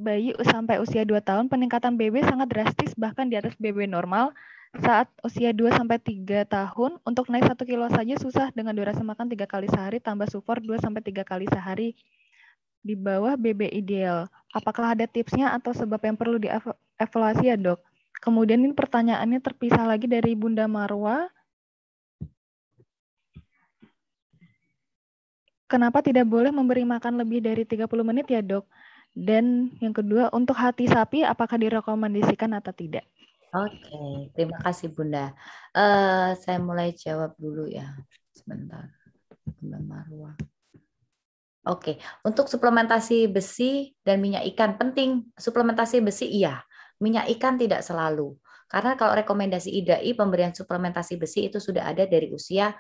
bayi sampai usia 2 tahun, peningkatan BB sangat drastis bahkan di atas BB normal. Saat usia 2 sampai 3 tahun, untuk naik 1 kilo saja susah dengan durasi makan 3 kali sehari tambah sufor 2 sampai 3 kali sehari di bawah BB ideal. Apakah ada tipsnya atau sebab yang perlu dievaluasi ya, Dok? Kemudian ini pertanyaannya terpisah lagi dari Bunda Marwa. Kenapa tidak boleh memberi makan lebih dari 30 menit ya, Dok? Dan yang kedua, untuk hati sapi apakah direkomendasikan atau tidak? Oke, okay. terima kasih Bunda. Uh, saya mulai jawab dulu ya, sebentar. Bunda Oke, okay. untuk suplementasi besi dan minyak ikan penting. Suplementasi besi iya, minyak ikan tidak selalu. Karena kalau rekomendasi IDAI pemberian suplementasi besi itu sudah ada dari usia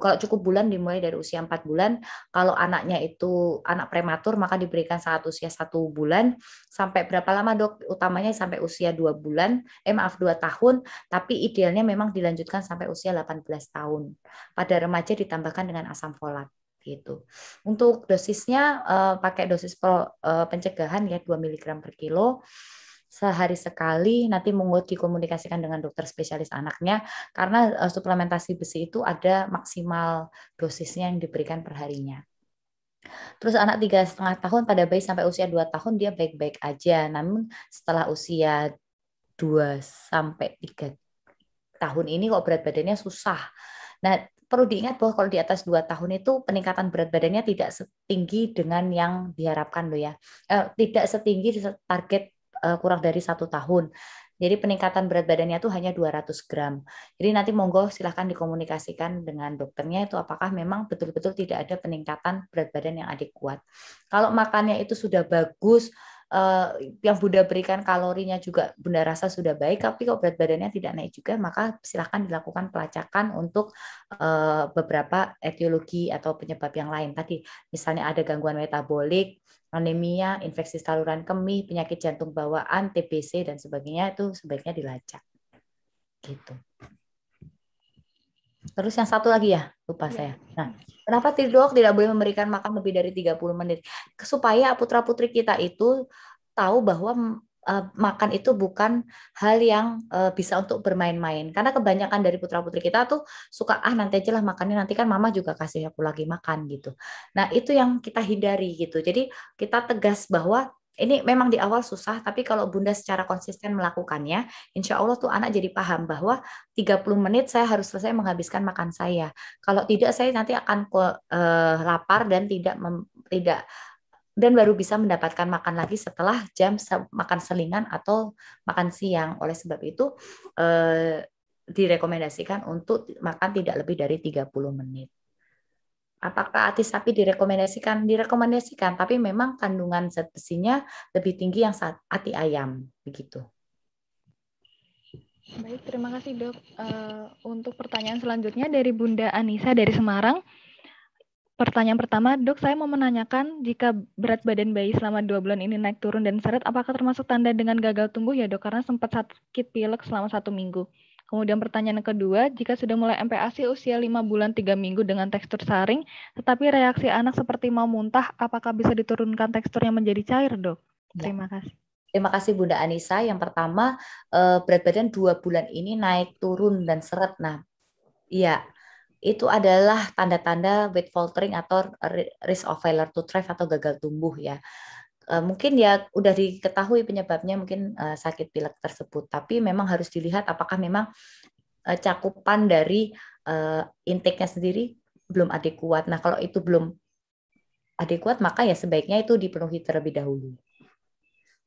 kalau cukup bulan dimulai dari usia 4 bulan. Kalau anaknya itu anak prematur maka diberikan saat usia 1 bulan sampai berapa lama dok? Utamanya sampai usia 2 bulan, eh maaf 2 tahun, tapi idealnya memang dilanjutkan sampai usia 18 tahun. Pada remaja ditambahkan dengan asam folat gitu. Untuk dosisnya eh, pakai dosis eh, pencegahan ya 2 mg per kilo sehari sekali nanti monggo dikomunikasikan dengan dokter spesialis anaknya karena uh, suplementasi besi itu ada maksimal dosisnya yang diberikan perharinya. Terus anak tiga setengah tahun pada bayi sampai usia 2 tahun dia baik-baik aja. Namun setelah usia 2 sampai 3 tahun ini kok berat badannya susah. Nah, perlu diingat bahwa kalau di atas 2 tahun itu peningkatan berat badannya tidak setinggi dengan yang diharapkan loh ya. Eh, tidak setinggi target Eh, kurang dari satu tahun. Jadi peningkatan berat badannya itu hanya 200 gram. Jadi nanti monggo silahkan dikomunikasikan dengan dokternya itu apakah memang betul-betul tidak ada peningkatan berat badan yang adekuat. Kalau makannya itu sudah bagus, uh, yang Bunda berikan kalorinya juga Bunda rasa sudah baik, tapi kalau berat badannya tidak naik juga, maka silahkan dilakukan pelacakan untuk uh, beberapa etiologi atau penyebab yang lain tadi. Misalnya ada gangguan metabolik, anemia, infeksi saluran kemih, penyakit jantung bawaan, TBC dan sebagainya itu sebaiknya dilacak. Gitu. Terus yang satu lagi ya, lupa iya. saya. Nah, kenapa tidur tidak boleh memberikan makan lebih dari 30 menit? Supaya putra-putri kita itu tahu bahwa uh, makan itu bukan hal yang uh, bisa untuk bermain-main. Karena kebanyakan dari putra-putri kita tuh suka ah nanti aja lah makannya nanti kan mama juga kasih aku lagi makan gitu. Nah, itu yang kita hindari gitu. Jadi kita tegas bahwa ini memang di awal susah, tapi kalau Bunda secara konsisten melakukannya, insya Allah tuh anak jadi paham bahwa 30 menit saya harus selesai menghabiskan makan saya. Kalau tidak, saya nanti akan ke, eh, lapar dan tidak mem, tidak dan baru bisa mendapatkan makan lagi setelah jam makan selingan atau makan siang. Oleh sebab itu, eh, direkomendasikan untuk makan tidak lebih dari 30 menit. Apakah ati sapi direkomendasikan? Direkomendasikan, tapi memang kandungan zat besinya lebih tinggi yang saat ati ayam, begitu. Baik, terima kasih dok. Uh, untuk pertanyaan selanjutnya dari Bunda Anissa dari Semarang. Pertanyaan pertama, dok, saya mau menanyakan jika berat badan bayi selama dua bulan ini naik turun dan seret, apakah termasuk tanda dengan gagal tumbuh ya dok? Karena sempat sakit pilek selama satu minggu. Kemudian pertanyaan kedua, jika sudah mulai MPASI usia 5 bulan 3 minggu dengan tekstur saring, tetapi reaksi anak seperti mau muntah, apakah bisa diturunkan teksturnya menjadi cair, dok? Ya. Terima kasih. Terima kasih Bunda Anissa. Yang pertama, eh, berat badan dua bulan ini naik, turun, dan seret. Nah, iya, itu adalah tanda-tanda weight faltering atau risk of failure to thrive atau gagal tumbuh ya. Eh, mungkin ya udah diketahui penyebabnya mungkin uh, sakit pilek tersebut tapi memang harus dilihat apakah memang uh, cakupan dari uh, intake-nya sendiri belum adekuat nah kalau itu belum adekuat maka ya sebaiknya itu dipenuhi terlebih dahulu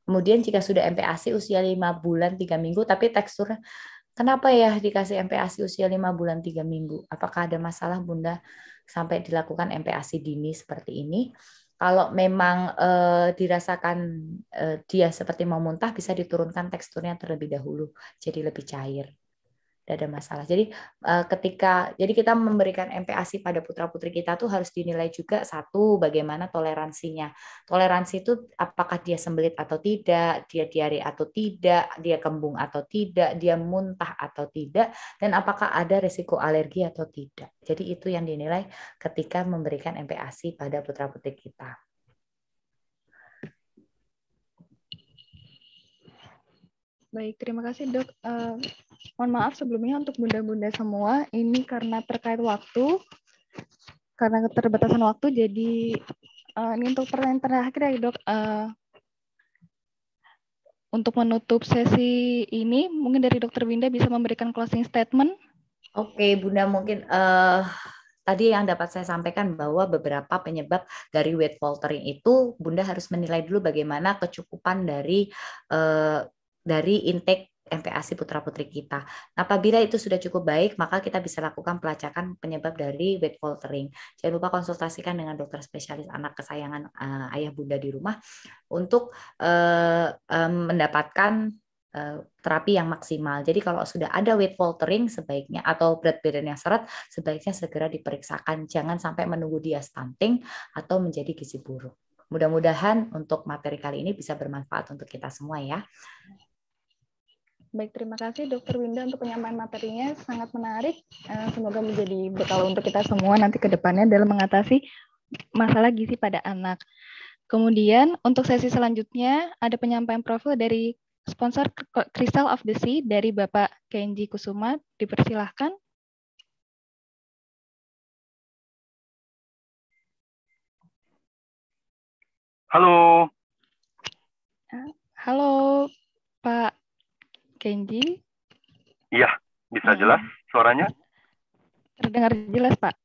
kemudian jika sudah MPAC usia 5 bulan 3 minggu tapi teksturnya kenapa ya dikasih MPAC usia 5 bulan 3 minggu apakah ada masalah bunda sampai dilakukan MPAC dini seperti ini kalau memang uh, dirasakan uh, dia seperti mau muntah bisa diturunkan teksturnya terlebih dahulu jadi lebih cair tidak ada masalah. Jadi eh, ketika jadi kita memberikan MPASI pada putra putri kita tuh harus dinilai juga satu bagaimana toleransinya. Toleransi itu apakah dia sembelit atau tidak, dia diare atau tidak, dia kembung atau tidak, dia muntah atau tidak, dan apakah ada resiko alergi atau tidak. Jadi itu yang dinilai ketika memberikan MPASI pada putra putri kita. Baik, terima kasih dok. Uh, mohon maaf sebelumnya untuk bunda-bunda semua, ini karena terkait waktu, karena keterbatasan waktu, jadi uh, ini untuk pertanyaan terakhir ya dok. Uh, untuk menutup sesi ini, mungkin dari dokter Winda bisa memberikan closing statement. Oke, Bunda mungkin uh, tadi yang dapat saya sampaikan bahwa beberapa penyebab dari weight faltering itu Bunda harus menilai dulu bagaimana kecukupan dari uh, dari intake MPASI putra-putri kita. Apabila itu sudah cukup baik, maka kita bisa lakukan pelacakan penyebab dari weight faltering. Jangan lupa konsultasikan dengan dokter spesialis anak kesayangan uh, ayah bunda di rumah untuk uh, um, mendapatkan eh, terapi yang maksimal. Jadi kalau sudah ada weight faltering sebaiknya atau berat badan yang seret sebaiknya segera diperiksakan. Jangan sampai menunggu dia stunting atau menjadi gizi buruk. Mudah-mudahan untuk materi kali ini bisa bermanfaat untuk kita semua ya. Baik, terima kasih Dokter Winda untuk penyampaian materinya sangat menarik. Eh, semoga menjadi bekal untuk kita semua nanti ke depannya dalam mengatasi masalah gizi pada anak. Kemudian untuk sesi selanjutnya ada penyampaian profil dari sponsor Crystal of the Sea dari Bapak Kenji Kusuma. Dipersilahkan. Halo. Ah, halo, Pak Kenji? Iya, bisa iya. jelas suaranya? Terdengar jelas, Pak.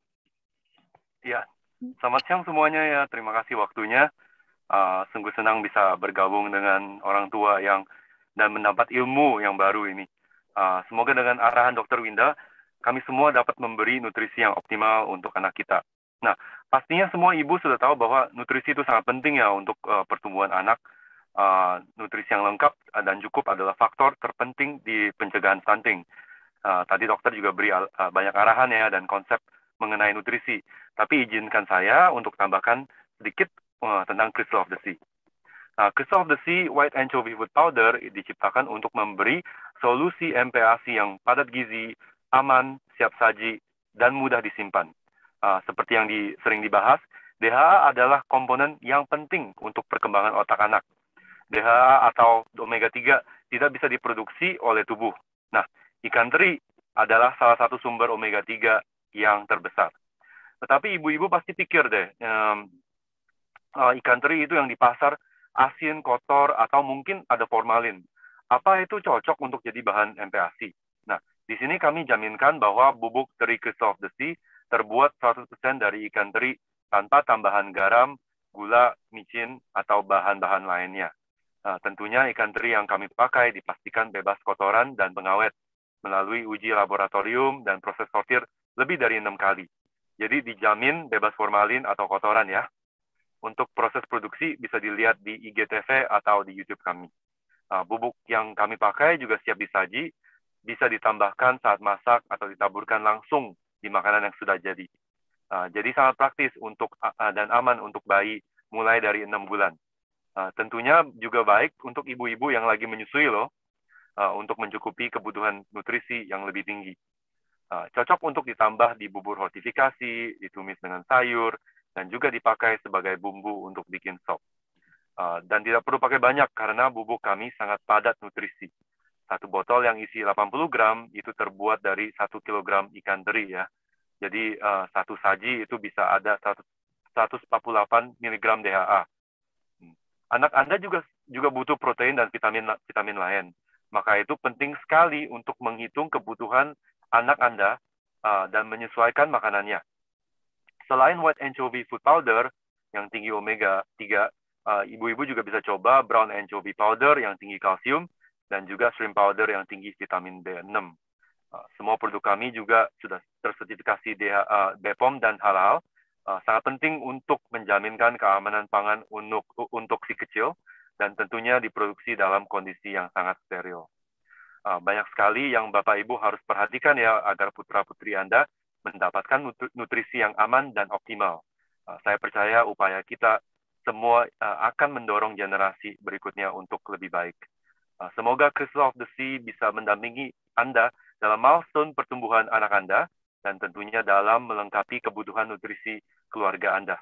Iya, selamat siang semuanya ya. Terima kasih waktunya. Uh, sungguh senang bisa bergabung dengan orang tua yang dan mendapat ilmu yang baru ini. Uh, semoga dengan arahan Dr. Winda, kami semua dapat memberi nutrisi yang optimal untuk anak kita. Nah, pastinya semua ibu sudah tahu bahwa nutrisi itu sangat penting ya untuk uh, pertumbuhan anak uh, nutrisi yang lengkap ah, dan cukup adalah faktor terpenting di pencegahan stunting. Uh, tadi dokter juga beri uh, banyak arahan ya dan konsep mengenai nutrisi. Tapi izinkan saya untuk tambahkan sedikit uh, tentang Crystal of the Sea. Nah, Crystal of the Sea White Anchovy Food Powder diciptakan untuk memberi solusi MPAC yang padat gizi, aman, siap saji, dan mudah disimpan. Uh, seperti yang di, sering dibahas, DHA adalah komponen yang penting untuk perkembangan otak anak. DHA atau omega 3 tidak bisa diproduksi oleh tubuh. Nah, ikan teri adalah salah satu sumber omega 3 yang terbesar. Tetapi ibu-ibu pasti pikir deh, um, uh, ikan teri itu yang di pasar asin, kotor, atau mungkin ada formalin. Apa itu cocok untuk jadi bahan MPASI? Nah, di sini kami jaminkan bahwa bubuk teri of the Sea terbuat 100% dari ikan teri tanpa tambahan garam, gula, micin, atau bahan-bahan lainnya. Nah, tentunya ikan teri yang kami pakai dipastikan bebas kotoran dan pengawet melalui uji laboratorium dan proses sortir lebih dari enam kali. Jadi dijamin bebas formalin atau kotoran ya. Untuk proses produksi bisa dilihat di IGTV atau di YouTube kami. Nah, bubuk yang kami pakai juga siap disaji, bisa ditambahkan saat masak atau ditaburkan langsung di makanan yang sudah jadi. Nah, jadi sangat praktis untuk dan aman untuk bayi mulai dari enam bulan. Eh, tentunya juga baik untuk ibu-ibu yang lagi menyusui loh, uh, untuk mencukupi kebutuhan nutrisi yang lebih tinggi. Uh, cocok untuk ditambah di bubur hortifikasi, ditumis dengan sayur, dan juga dipakai sebagai bumbu untuk bikin sop. Uh, dan tidak perlu pakai banyak karena bubuk kami sangat padat nutrisi. Satu botol yang isi 80 gram itu terbuat dari 1 kg ikan teri ya. Jadi uh, satu saji itu bisa ada 148 mg DHA anak Anda juga juga butuh protein dan vitamin vitamin lain. Maka itu penting sekali untuk menghitung kebutuhan anak Anda uh, dan menyesuaikan makanannya. Selain white anchovy food powder yang tinggi omega 3, ibu uh, ibu-ibu juga bisa coba brown anchovy powder yang tinggi kalsium dan juga shrimp powder yang tinggi vitamin B6. Uh, semua produk kami juga sudah tersertifikasi DH, uh, BPOM dan halal Ah, sangat penting untuk menjaminkan keamanan pangan untuk, untuk si kecil dan tentunya diproduksi dalam kondisi yang sangat steril. Ah, banyak sekali yang Bapak Ibu harus perhatikan ya agar putra-putri Anda mendapatkan nutrisi yang aman dan optimal. Ah, saya percaya upaya kita semua akan mendorong generasi berikutnya untuk lebih baik. Uh, semoga Crystal of the Sea bisa mendampingi Anda dalam milestone pertumbuhan anak Anda dan tentunya dalam melengkapi kebutuhan nutrisi keluarga Anda.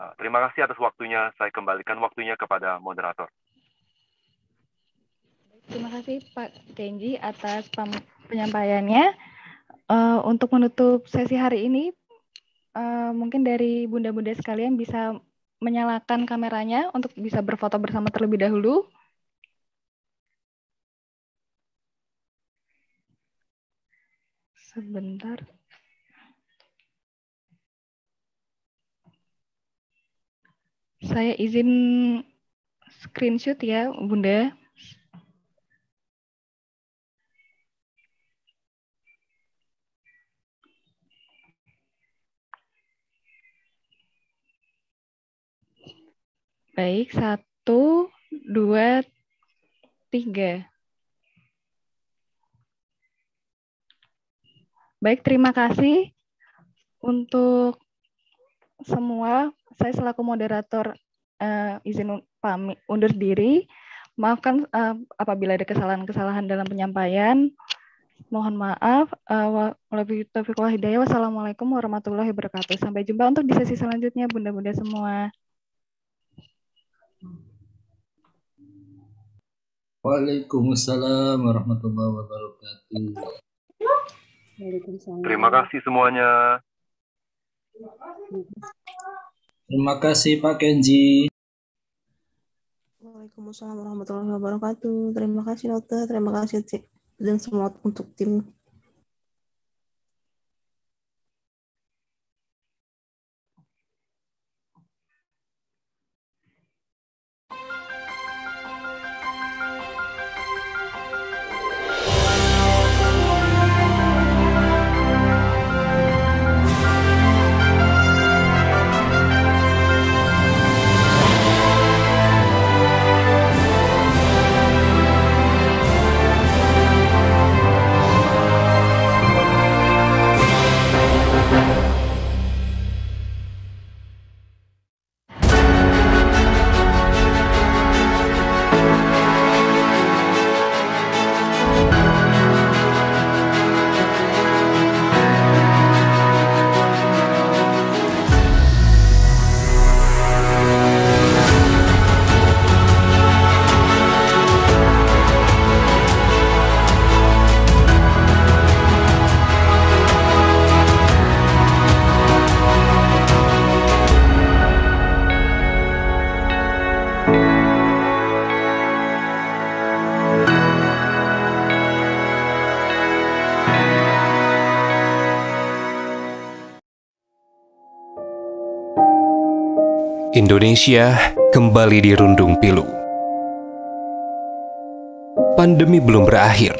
Ah, terima kasih atas waktunya. Saya kembalikan waktunya kepada moderator. Terima kasih Pak Kenji atas penyampaiannya. Eh, untuk menutup sesi hari ini, eh, mungkin dari bunda-bunda sekalian bisa menyalakan kameranya untuk bisa berfoto bersama terlebih dahulu. Sebentar. Saya izin screenshot ya, Bunda. Baik, satu, dua, tiga. Baik, terima kasih untuk semua. Saya selaku moderator uh, izin pamit undur diri. Maafkan uh, apabila ada kesalahan-kesalahan dalam penyampaian. Mohon maaf. Uh, Wassalamualaikum warahmatullahi wabarakatuh. Sampai jumpa untuk di sesi selanjutnya, bunda-bunda semua. Waalaikumsalam warahmatullahi wabarakatuh. Terima kasih semuanya. Terima kasih Pak Kenji. Waalaikumsalam warahmatullahi wabarakatuh. Terima kasih dokter, terima kasih dan semua untuk tim Indonesia kembali dirundung pilu. Pandemi belum berakhir,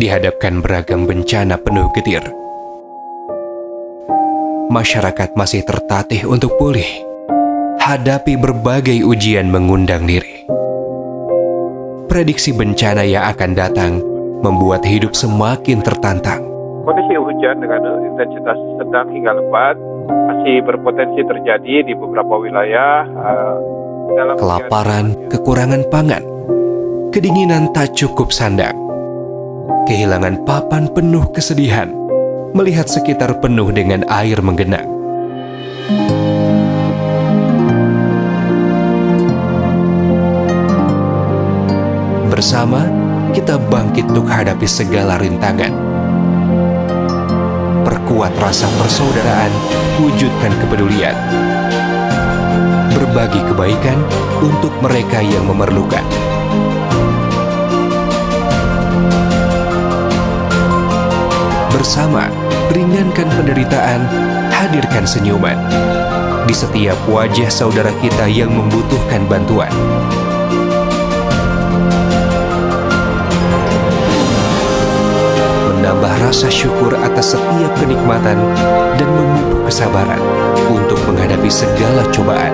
dihadapkan beragam bencana penuh getir. Masyarakat masih tertatih untuk pulih, hadapi berbagai ujian mengundang diri. Prediksi bencana yang akan datang membuat hidup semakin tertantang. Kondisi hujan dengan intensitas sedang hingga lebat masih berpotensi terjadi di beberapa wilayah. Uh, dalam Kelaparan, kekurangan pangan, kedinginan tak cukup sandang, kehilangan papan penuh kesedihan, melihat sekitar penuh dengan air menggenang. Bersama, kita bangkit untuk hadapi segala rintangan perkuat rasa persaudaraan, wujudkan kepedulian. Berbagi kebaikan untuk mereka yang memerlukan. Bersama, ringankan penderitaan, hadirkan senyuman di setiap wajah saudara kita yang membutuhkan bantuan. rasa syukur atas setiap kenikmatan dan memupuk kesabaran untuk menghadapi segala cobaan.